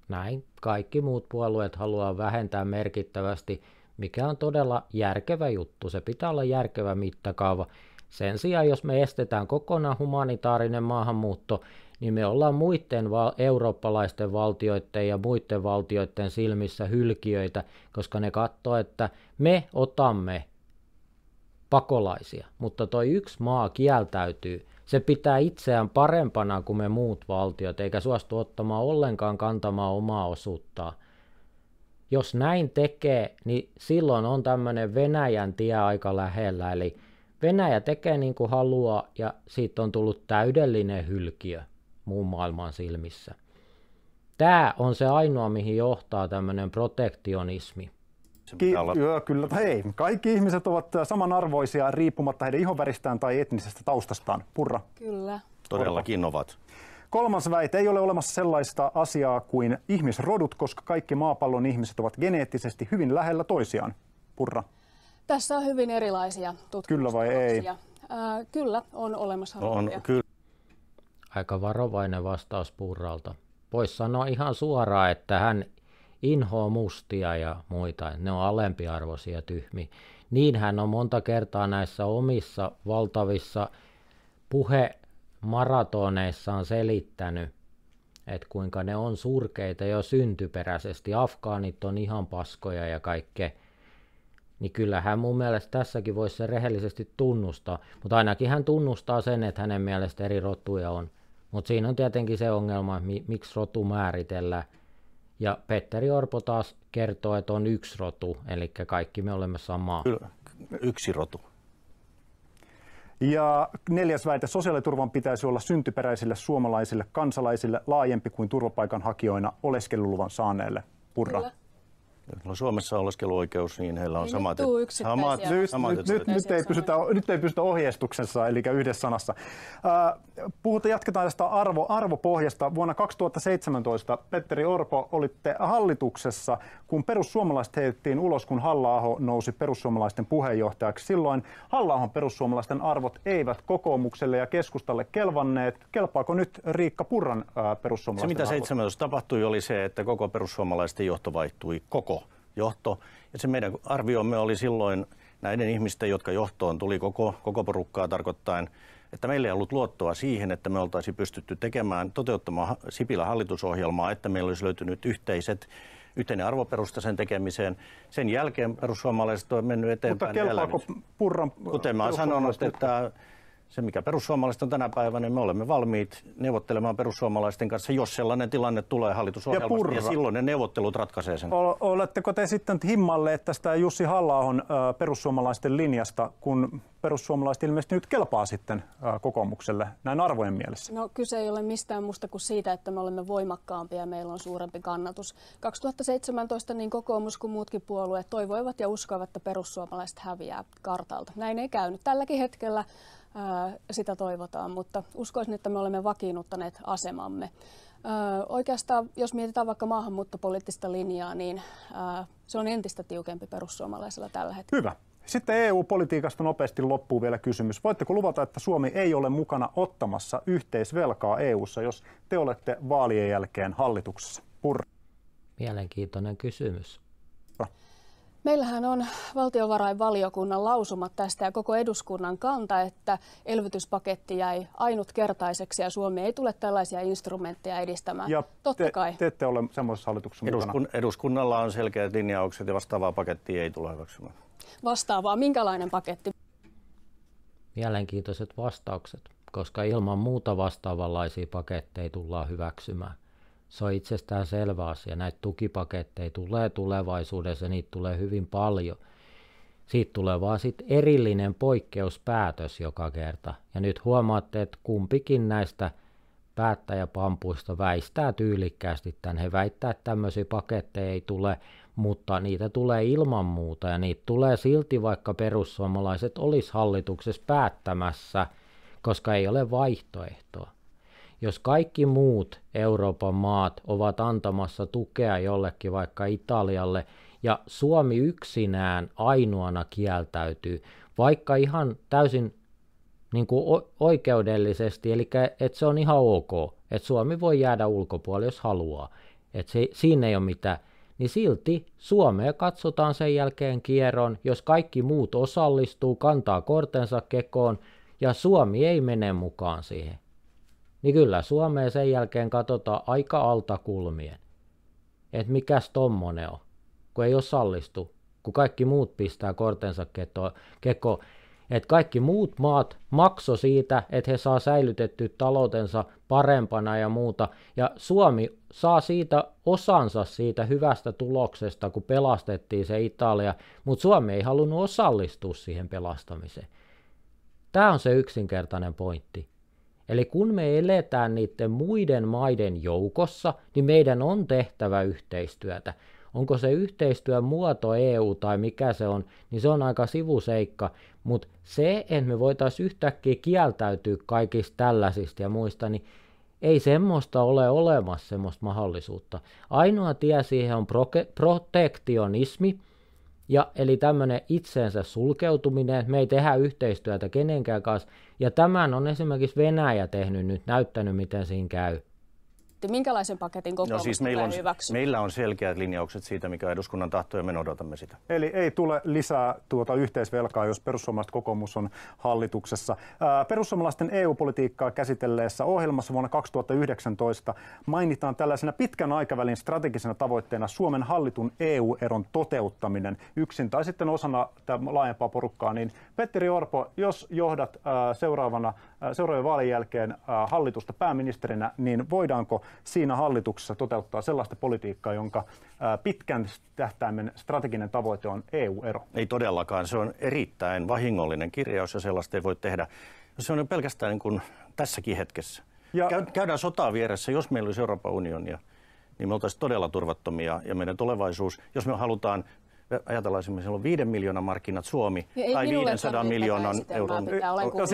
Näin. Kaikki muut puolueet haluaa vähentää merkittävästi, mikä on todella järkevä juttu. Se pitää olla järkevä mittakaava. Sen sijaan, jos me estetään kokonaan humanitaarinen maahanmuutto, niin me ollaan muiden va- eurooppalaisten valtioiden ja muiden valtioiden silmissä hylkiöitä, koska ne katsoo, että me otamme pakolaisia, mutta toi yksi maa kieltäytyy. Se pitää itseään parempana kuin me muut valtiot, eikä suostu ottamaan ollenkaan kantamaan omaa osuuttaan. Jos näin tekee, niin silloin on tämmöinen Venäjän tie aika lähellä, eli Venäjä tekee niin kuin haluaa ja siitä on tullut täydellinen hylkiö muun maailman silmissä. Tämä on se ainoa, mihin johtaa tämmöinen protektionismi. Ki- Joo, kyllä. Hei, kaikki ihmiset ovat äh, samanarvoisia riippumatta heidän ihonväristään tai etnisestä taustastaan. Purra. Kyllä. Todellakin ovat. Kolmas väite, ei ole olemassa sellaista asiaa kuin ihmisrodut, koska kaikki maapallon ihmiset ovat geneettisesti hyvin lähellä toisiaan. Purra. Tässä on hyvin erilaisia tutkimuksia. Kyllä vai ei? Äh, kyllä, on olemassa on, roduja. Aika varovainen vastaus Purralta. Voisi sanoa ihan suoraan, että hän inhoa mustia ja muita, ne on alempiarvoisia tyhmi. Niin hän on monta kertaa näissä omissa valtavissa puhemaratoneissaan selittänyt, että kuinka ne on surkeita jo syntyperäisesti. Afgaanit on ihan paskoja ja kaikkea. Niin kyllähän mun mielestä tässäkin voisi se rehellisesti tunnustaa, mutta ainakin hän tunnustaa sen, että hänen mielestä eri rotuja on – mutta siinä on tietenkin se ongelma, mi- miksi rotu määritellä. Ja Petteri Orpo taas kertoo, että on yksi rotu, eli kaikki me olemme samaa. Kyllä, yksi rotu. Ja neljäs väite, sosiaaliturvan pitäisi olla syntyperäisille suomalaisille kansalaisille laajempi kuin turvapaikanhakijoina oleskeluluvan saaneille. Purra. Kyllä. No Suomessa on oleskeluoikeus, niin heillä on niin samat, nyt samat, samat nyt, ei pysytä, nyt ei pysytä ohjeistuksessa, eli yhdessä sanassa. Äh, Puhuta, jatketaan tästä arvo, arvopohjasta. Vuonna 2017 Petteri Orpo olitte hallituksessa, kun perussuomalaiset heitettiin ulos, kun halla nousi perussuomalaisten puheenjohtajaksi. Silloin halla perussuomalaisten arvot eivät kokoomukselle ja keskustalle kelvanneet. Kelpaako nyt Riikka Purran äh, perussuomalaisten Se, mitä 2017 tapahtui, oli se, että koko perussuomalaisten johto vaihtui koko johto. Ja se meidän arviomme oli silloin näiden ihmisten, jotka johtoon tuli koko, koko porukkaa tarkoittain, että meillä ei ollut luottoa siihen, että me oltaisiin pystytty tekemään, toteuttamaan Sipilä hallitusohjelmaa, että meillä olisi löytynyt yhteiset yhteinen arvoperusta sen tekemiseen. Sen jälkeen perussuomalaiset on mennyt eteenpäin. Mutta kelpaako purran... Kuten mä sanonut, että se, mikä perussuomalaiset on tänä päivänä, niin me olemme valmiit neuvottelemaan perussuomalaisten kanssa, jos sellainen tilanne tulee hallitusohjelmasta, ja, ja silloin ne neuvottelut ratkaisee sen. Oletteko te sitten himmalleet tästä Jussi halla perussuomalaisten linjasta, kun perussuomalaiset ilmeisesti nyt kelpaa sitten kokoomukselle näin arvojen mielessä? No kyse ei ole mistään muusta kuin siitä, että me olemme voimakkaampia ja meillä on suurempi kannatus. 2017 niin kokoomus kuin muutkin puolueet toivoivat ja uskoivat, että perussuomalaiset häviää kartalta. Näin ei käynyt. Tälläkin hetkellä sitä toivotaan, mutta uskoisin, että me olemme vakiinnuttaneet asemamme. Oikeastaan, jos mietitään vaikka maahanmuuttopoliittista linjaa, niin se on entistä tiukempi perussuomalaisella tällä hetkellä. Hyvä. Sitten EU-politiikasta nopeasti loppuu vielä kysymys. Voitteko luvata, että Suomi ei ole mukana ottamassa yhteisvelkaa EU:ssa, jos te olette vaalien jälkeen hallituksessa? Purra. Mielenkiintoinen kysymys. Meillähän on valtiovarainvaliokunnan lausumat tästä ja koko eduskunnan kanta, että elvytyspaketti jäi ainutkertaiseksi ja Suomi ei tule tällaisia instrumentteja edistämään. Ja Totta te, kai. te ette ole semmoisessa hallituksessa Eduskun, mukana. Eduskunnalla on selkeät linjaukset ja vastaavaa pakettia ei tule hyväksymään. Vastaavaa, minkälainen paketti? Mielenkiintoiset vastaukset, koska ilman muuta vastaavanlaisia paketteja tullaan hyväksymään se on itsestään selvä asia. Näitä tukipaketteja tulee tulevaisuudessa, niitä tulee hyvin paljon. Siitä tulee vaan sit erillinen poikkeuspäätös joka kerta. Ja nyt huomaatte, että kumpikin näistä päättäjäpampuista väistää tyylikkäästi tämän. He väittää, että tämmöisiä paketteja ei tule, mutta niitä tulee ilman muuta ja niitä tulee silti, vaikka perussuomalaiset olisi hallituksessa päättämässä, koska ei ole vaihtoehtoa jos kaikki muut Euroopan maat ovat antamassa tukea jollekin vaikka Italialle ja Suomi yksinään ainoana kieltäytyy, vaikka ihan täysin niin kuin oikeudellisesti, eli että se on ihan ok, että Suomi voi jäädä ulkopuolelle, jos haluaa, että se, siinä ei ole mitään, niin silti Suomea katsotaan sen jälkeen kierron, jos kaikki muut osallistuu, kantaa kortensa kekoon, ja Suomi ei mene mukaan siihen niin kyllä Suomeen sen jälkeen katsotaan aika alta kulmien. Että mikäs tommonen on, kun ei ole sallistu, kun kaikki muut pistää kortensa kekoon. Keko, että kaikki muut maat makso siitä, että he saa säilytetty taloutensa parempana ja muuta. Ja Suomi saa siitä osansa siitä hyvästä tuloksesta, kun pelastettiin se Italia, mutta Suomi ei halunnut osallistua siihen pelastamiseen. Tämä on se yksinkertainen pointti. Eli kun me eletään niiden muiden maiden joukossa, niin meidän on tehtävä yhteistyötä. Onko se yhteistyön muoto EU tai mikä se on, niin se on aika sivuseikka, mutta se, että me voitaisiin yhtäkkiä kieltäytyä kaikista tällaisista ja muista, niin ei semmoista ole olemassa semmoista mahdollisuutta. Ainoa tie siihen on proke- protektionismi, ja eli tämmöinen itseensä sulkeutuminen, me ei tehdä yhteistyötä kenenkään kanssa. Ja tämän on esimerkiksi Venäjä tehnyt nyt, näyttänyt miten siinä käy paketti, minkälaisen paketin kokoomus no siis meillä on, Meillä on selkeät linjaukset siitä, mikä on eduskunnan tahto ja me odotamme sitä. Eli ei tule lisää tuota yhteisvelkaa, jos perussuomalaiset kokoomus on hallituksessa. Perussuomalaisten EU-politiikkaa käsitelleessä ohjelmassa vuonna 2019 mainitaan tällaisena pitkän aikavälin strategisena tavoitteena Suomen hallitun EU-eron toteuttaminen yksin tai sitten osana laajempaa porukkaa. Niin Petteri Orpo, jos johdat seuraavana, seuraavien vaalien jälkeen hallitusta pääministerinä, niin voidaanko siinä hallituksessa toteuttaa sellaista politiikkaa, jonka pitkän tähtäimen strateginen tavoite on EU-ero. Ei todellakaan. Se on erittäin vahingollinen kirjaus ja sellaista ei voi tehdä. Se on pelkästään niin kuin tässäkin hetkessä. Ja... Käydään sotaa vieressä, jos meillä olisi Euroopan unionia niin me oltaisiin todella turvattomia ja meidän tulevaisuus, jos me halutaan ajatellaan esimerkiksi, että on viiden miljoonan markkinat Suomi ja tai 500 miljoonan euron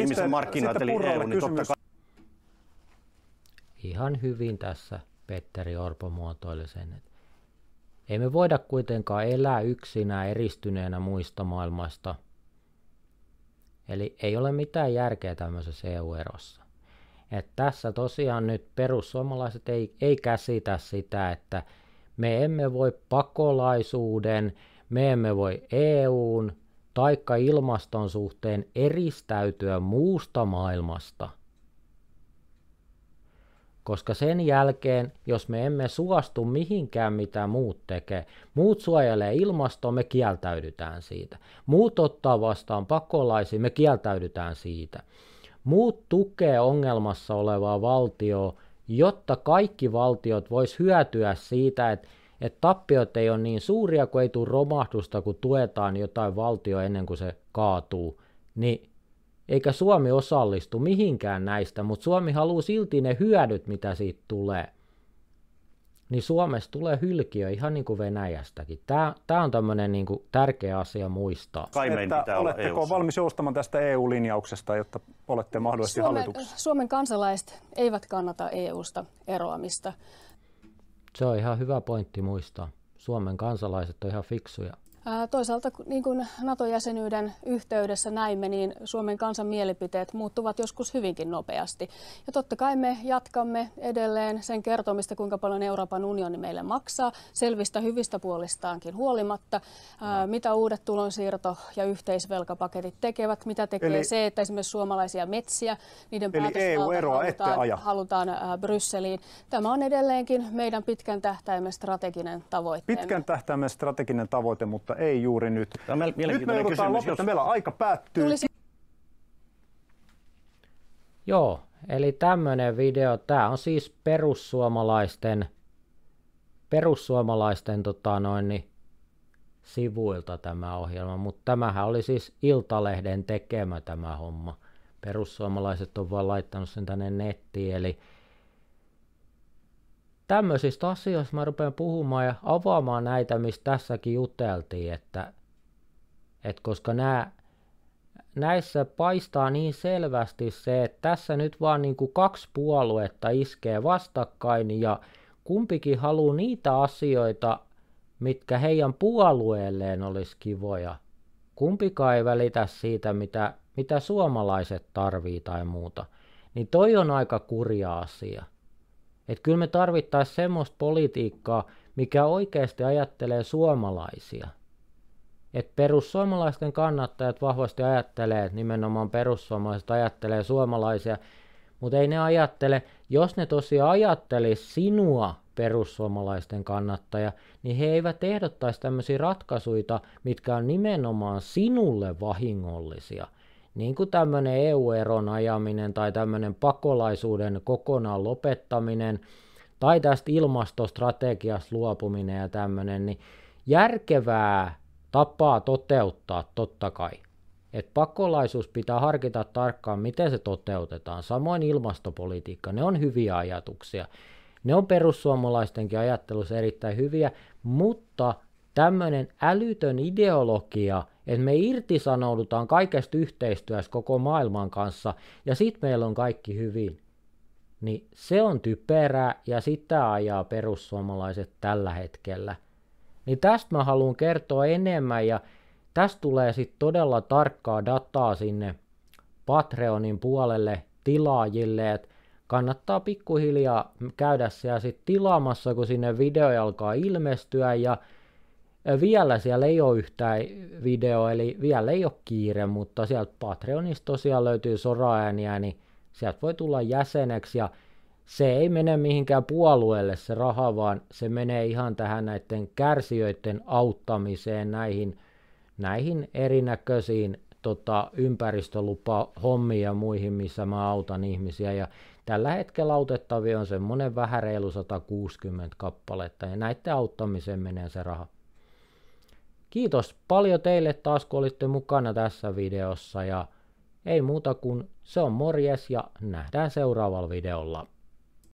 ihmisen markkinat, eli EU, e niin totta kai ihan hyvin tässä Petteri Orpo muotoili sen, että ei me voida kuitenkaan elää yksinään eristyneenä muista maailmasta. Eli ei ole mitään järkeä tämmöisessä EU-erossa. Et tässä tosiaan nyt perussuomalaiset ei, ei käsitä sitä, että me emme voi pakolaisuuden, me emme voi EUn taikka ilmaston suhteen eristäytyä muusta maailmasta koska sen jälkeen, jos me emme suostu mihinkään, mitä muut tekee, muut suojelee ilmastoa, me kieltäydytään siitä. Muut ottaa vastaan pakolaisia, me kieltäydytään siitä. Muut tukee ongelmassa olevaa valtioa, jotta kaikki valtiot vois hyötyä siitä, että et tappiot ei ole niin suuria, kun ei tule romahdusta, kun tuetaan jotain valtio ennen kuin se kaatuu, niin eikä Suomi osallistu mihinkään näistä, mutta Suomi haluaa silti ne hyödyt, mitä siitä tulee. Niin Suomessa tulee hylkiö ihan niin kuin Venäjästäkin. Tämä, tämä on tämmöinen niin kuin tärkeä asia muistaa. Kai että oletteko olla valmis joustamaan tästä EU-linjauksesta, jotta olette mahdollisesti Suomen, hallituksessa? Suomen kansalaiset eivät kannata EU-sta eroamista. Se on ihan hyvä pointti muistaa. Suomen kansalaiset on ihan fiksuja. Toisaalta niin kuin NATO-jäsenyyden yhteydessä näimme, niin Suomen kansan mielipiteet muuttuvat joskus hyvinkin nopeasti. Ja totta kai me jatkamme edelleen sen kertomista, kuinka paljon Euroopan unioni meille maksaa, selvistä hyvistä puolistaankin huolimatta, no. mitä uudet tulonsiirto- ja yhteisvelkapaketit tekevät, mitä tekee eli, se, että esimerkiksi suomalaisia metsiä, niiden päätösvalta halutaan, halutaan Brysseliin. Tämä on edelleenkin meidän pitkän tähtäimen strateginen tavoite. Pitkän tähtäimen strateginen tavoite, mutta ei juuri nyt. Tämä on nyt me joudutaan lopettamaan, jos... meillä aika päättyy. Tulisi... Joo, eli tämmöinen video, tämä on siis perussuomalaisten, perussuomalaisten tota noin, niin, sivuilta tämä ohjelma, mutta tämähän oli siis Iltalehden tekemä tämä homma. Perussuomalaiset on vaan laittanut sen tänne nettiin, eli tämmöisistä asioista mä rupean puhumaan ja avaamaan näitä, mistä tässäkin juteltiin, että, että koska nämä, näissä paistaa niin selvästi se, että tässä nyt vaan niin kuin kaksi puoluetta iskee vastakkain ja kumpikin haluaa niitä asioita, mitkä heidän puolueelleen olisi kivoja. Kumpikaan ei välitä siitä, mitä, mitä suomalaiset tarvii tai muuta. Niin toi on aika kurja asia. Että kyllä me tarvittaisiin semmoista politiikkaa, mikä oikeasti ajattelee suomalaisia. Et perussuomalaisten kannattajat vahvasti ajattelee, että nimenomaan perussuomalaiset ajattelee suomalaisia, mutta ei ne ajattele, jos ne tosiaan ajattelisi sinua perussuomalaisten kannattaja, niin he eivät ehdottaisi tämmöisiä ratkaisuja, mitkä on nimenomaan sinulle vahingollisia – niin kuin tämmöinen EU-eron ajaminen tai tämmöinen pakolaisuuden kokonaan lopettaminen tai tästä ilmastostrategiasta luopuminen ja tämmöinen, niin järkevää tapaa toteuttaa totta kai. Et pakolaisuus pitää harkita tarkkaan, miten se toteutetaan. Samoin ilmastopolitiikka, ne on hyviä ajatuksia. Ne on perussuomalaistenkin ajattelussa erittäin hyviä, mutta tämmöinen älytön ideologia – että me irtisanoudutaan kaikesta yhteistyöstä koko maailman kanssa ja sitten meillä on kaikki hyvin. Niin se on typerää ja sitä ajaa perussuomalaiset tällä hetkellä. Niin tästä mä haluan kertoa enemmän ja tästä tulee sitten todella tarkkaa dataa sinne Patreonin puolelle tilaajille, että kannattaa pikkuhiljaa käydä siellä sitten tilaamassa, kun sinne video alkaa ilmestyä ja vielä siellä ei ole yhtään video, eli vielä ei ole kiire, mutta sieltä Patreonista tosiaan löytyy soraääniä, niin sieltä voi tulla jäseneksi ja se ei mene mihinkään puolueelle se raha, vaan se menee ihan tähän näiden kärsijöiden auttamiseen näihin, näihin erinäköisiin tota, ympäristölupahommiin ja muihin, missä mä autan ihmisiä. Ja tällä hetkellä autettavia on semmoinen vähän reilu 160 kappaletta ja näiden auttamiseen menee se raha. Kiitos paljon teille taas, kun olitte mukana tässä videossa ja ei muuta kuin se on morjes ja nähdään seuraavalla videolla.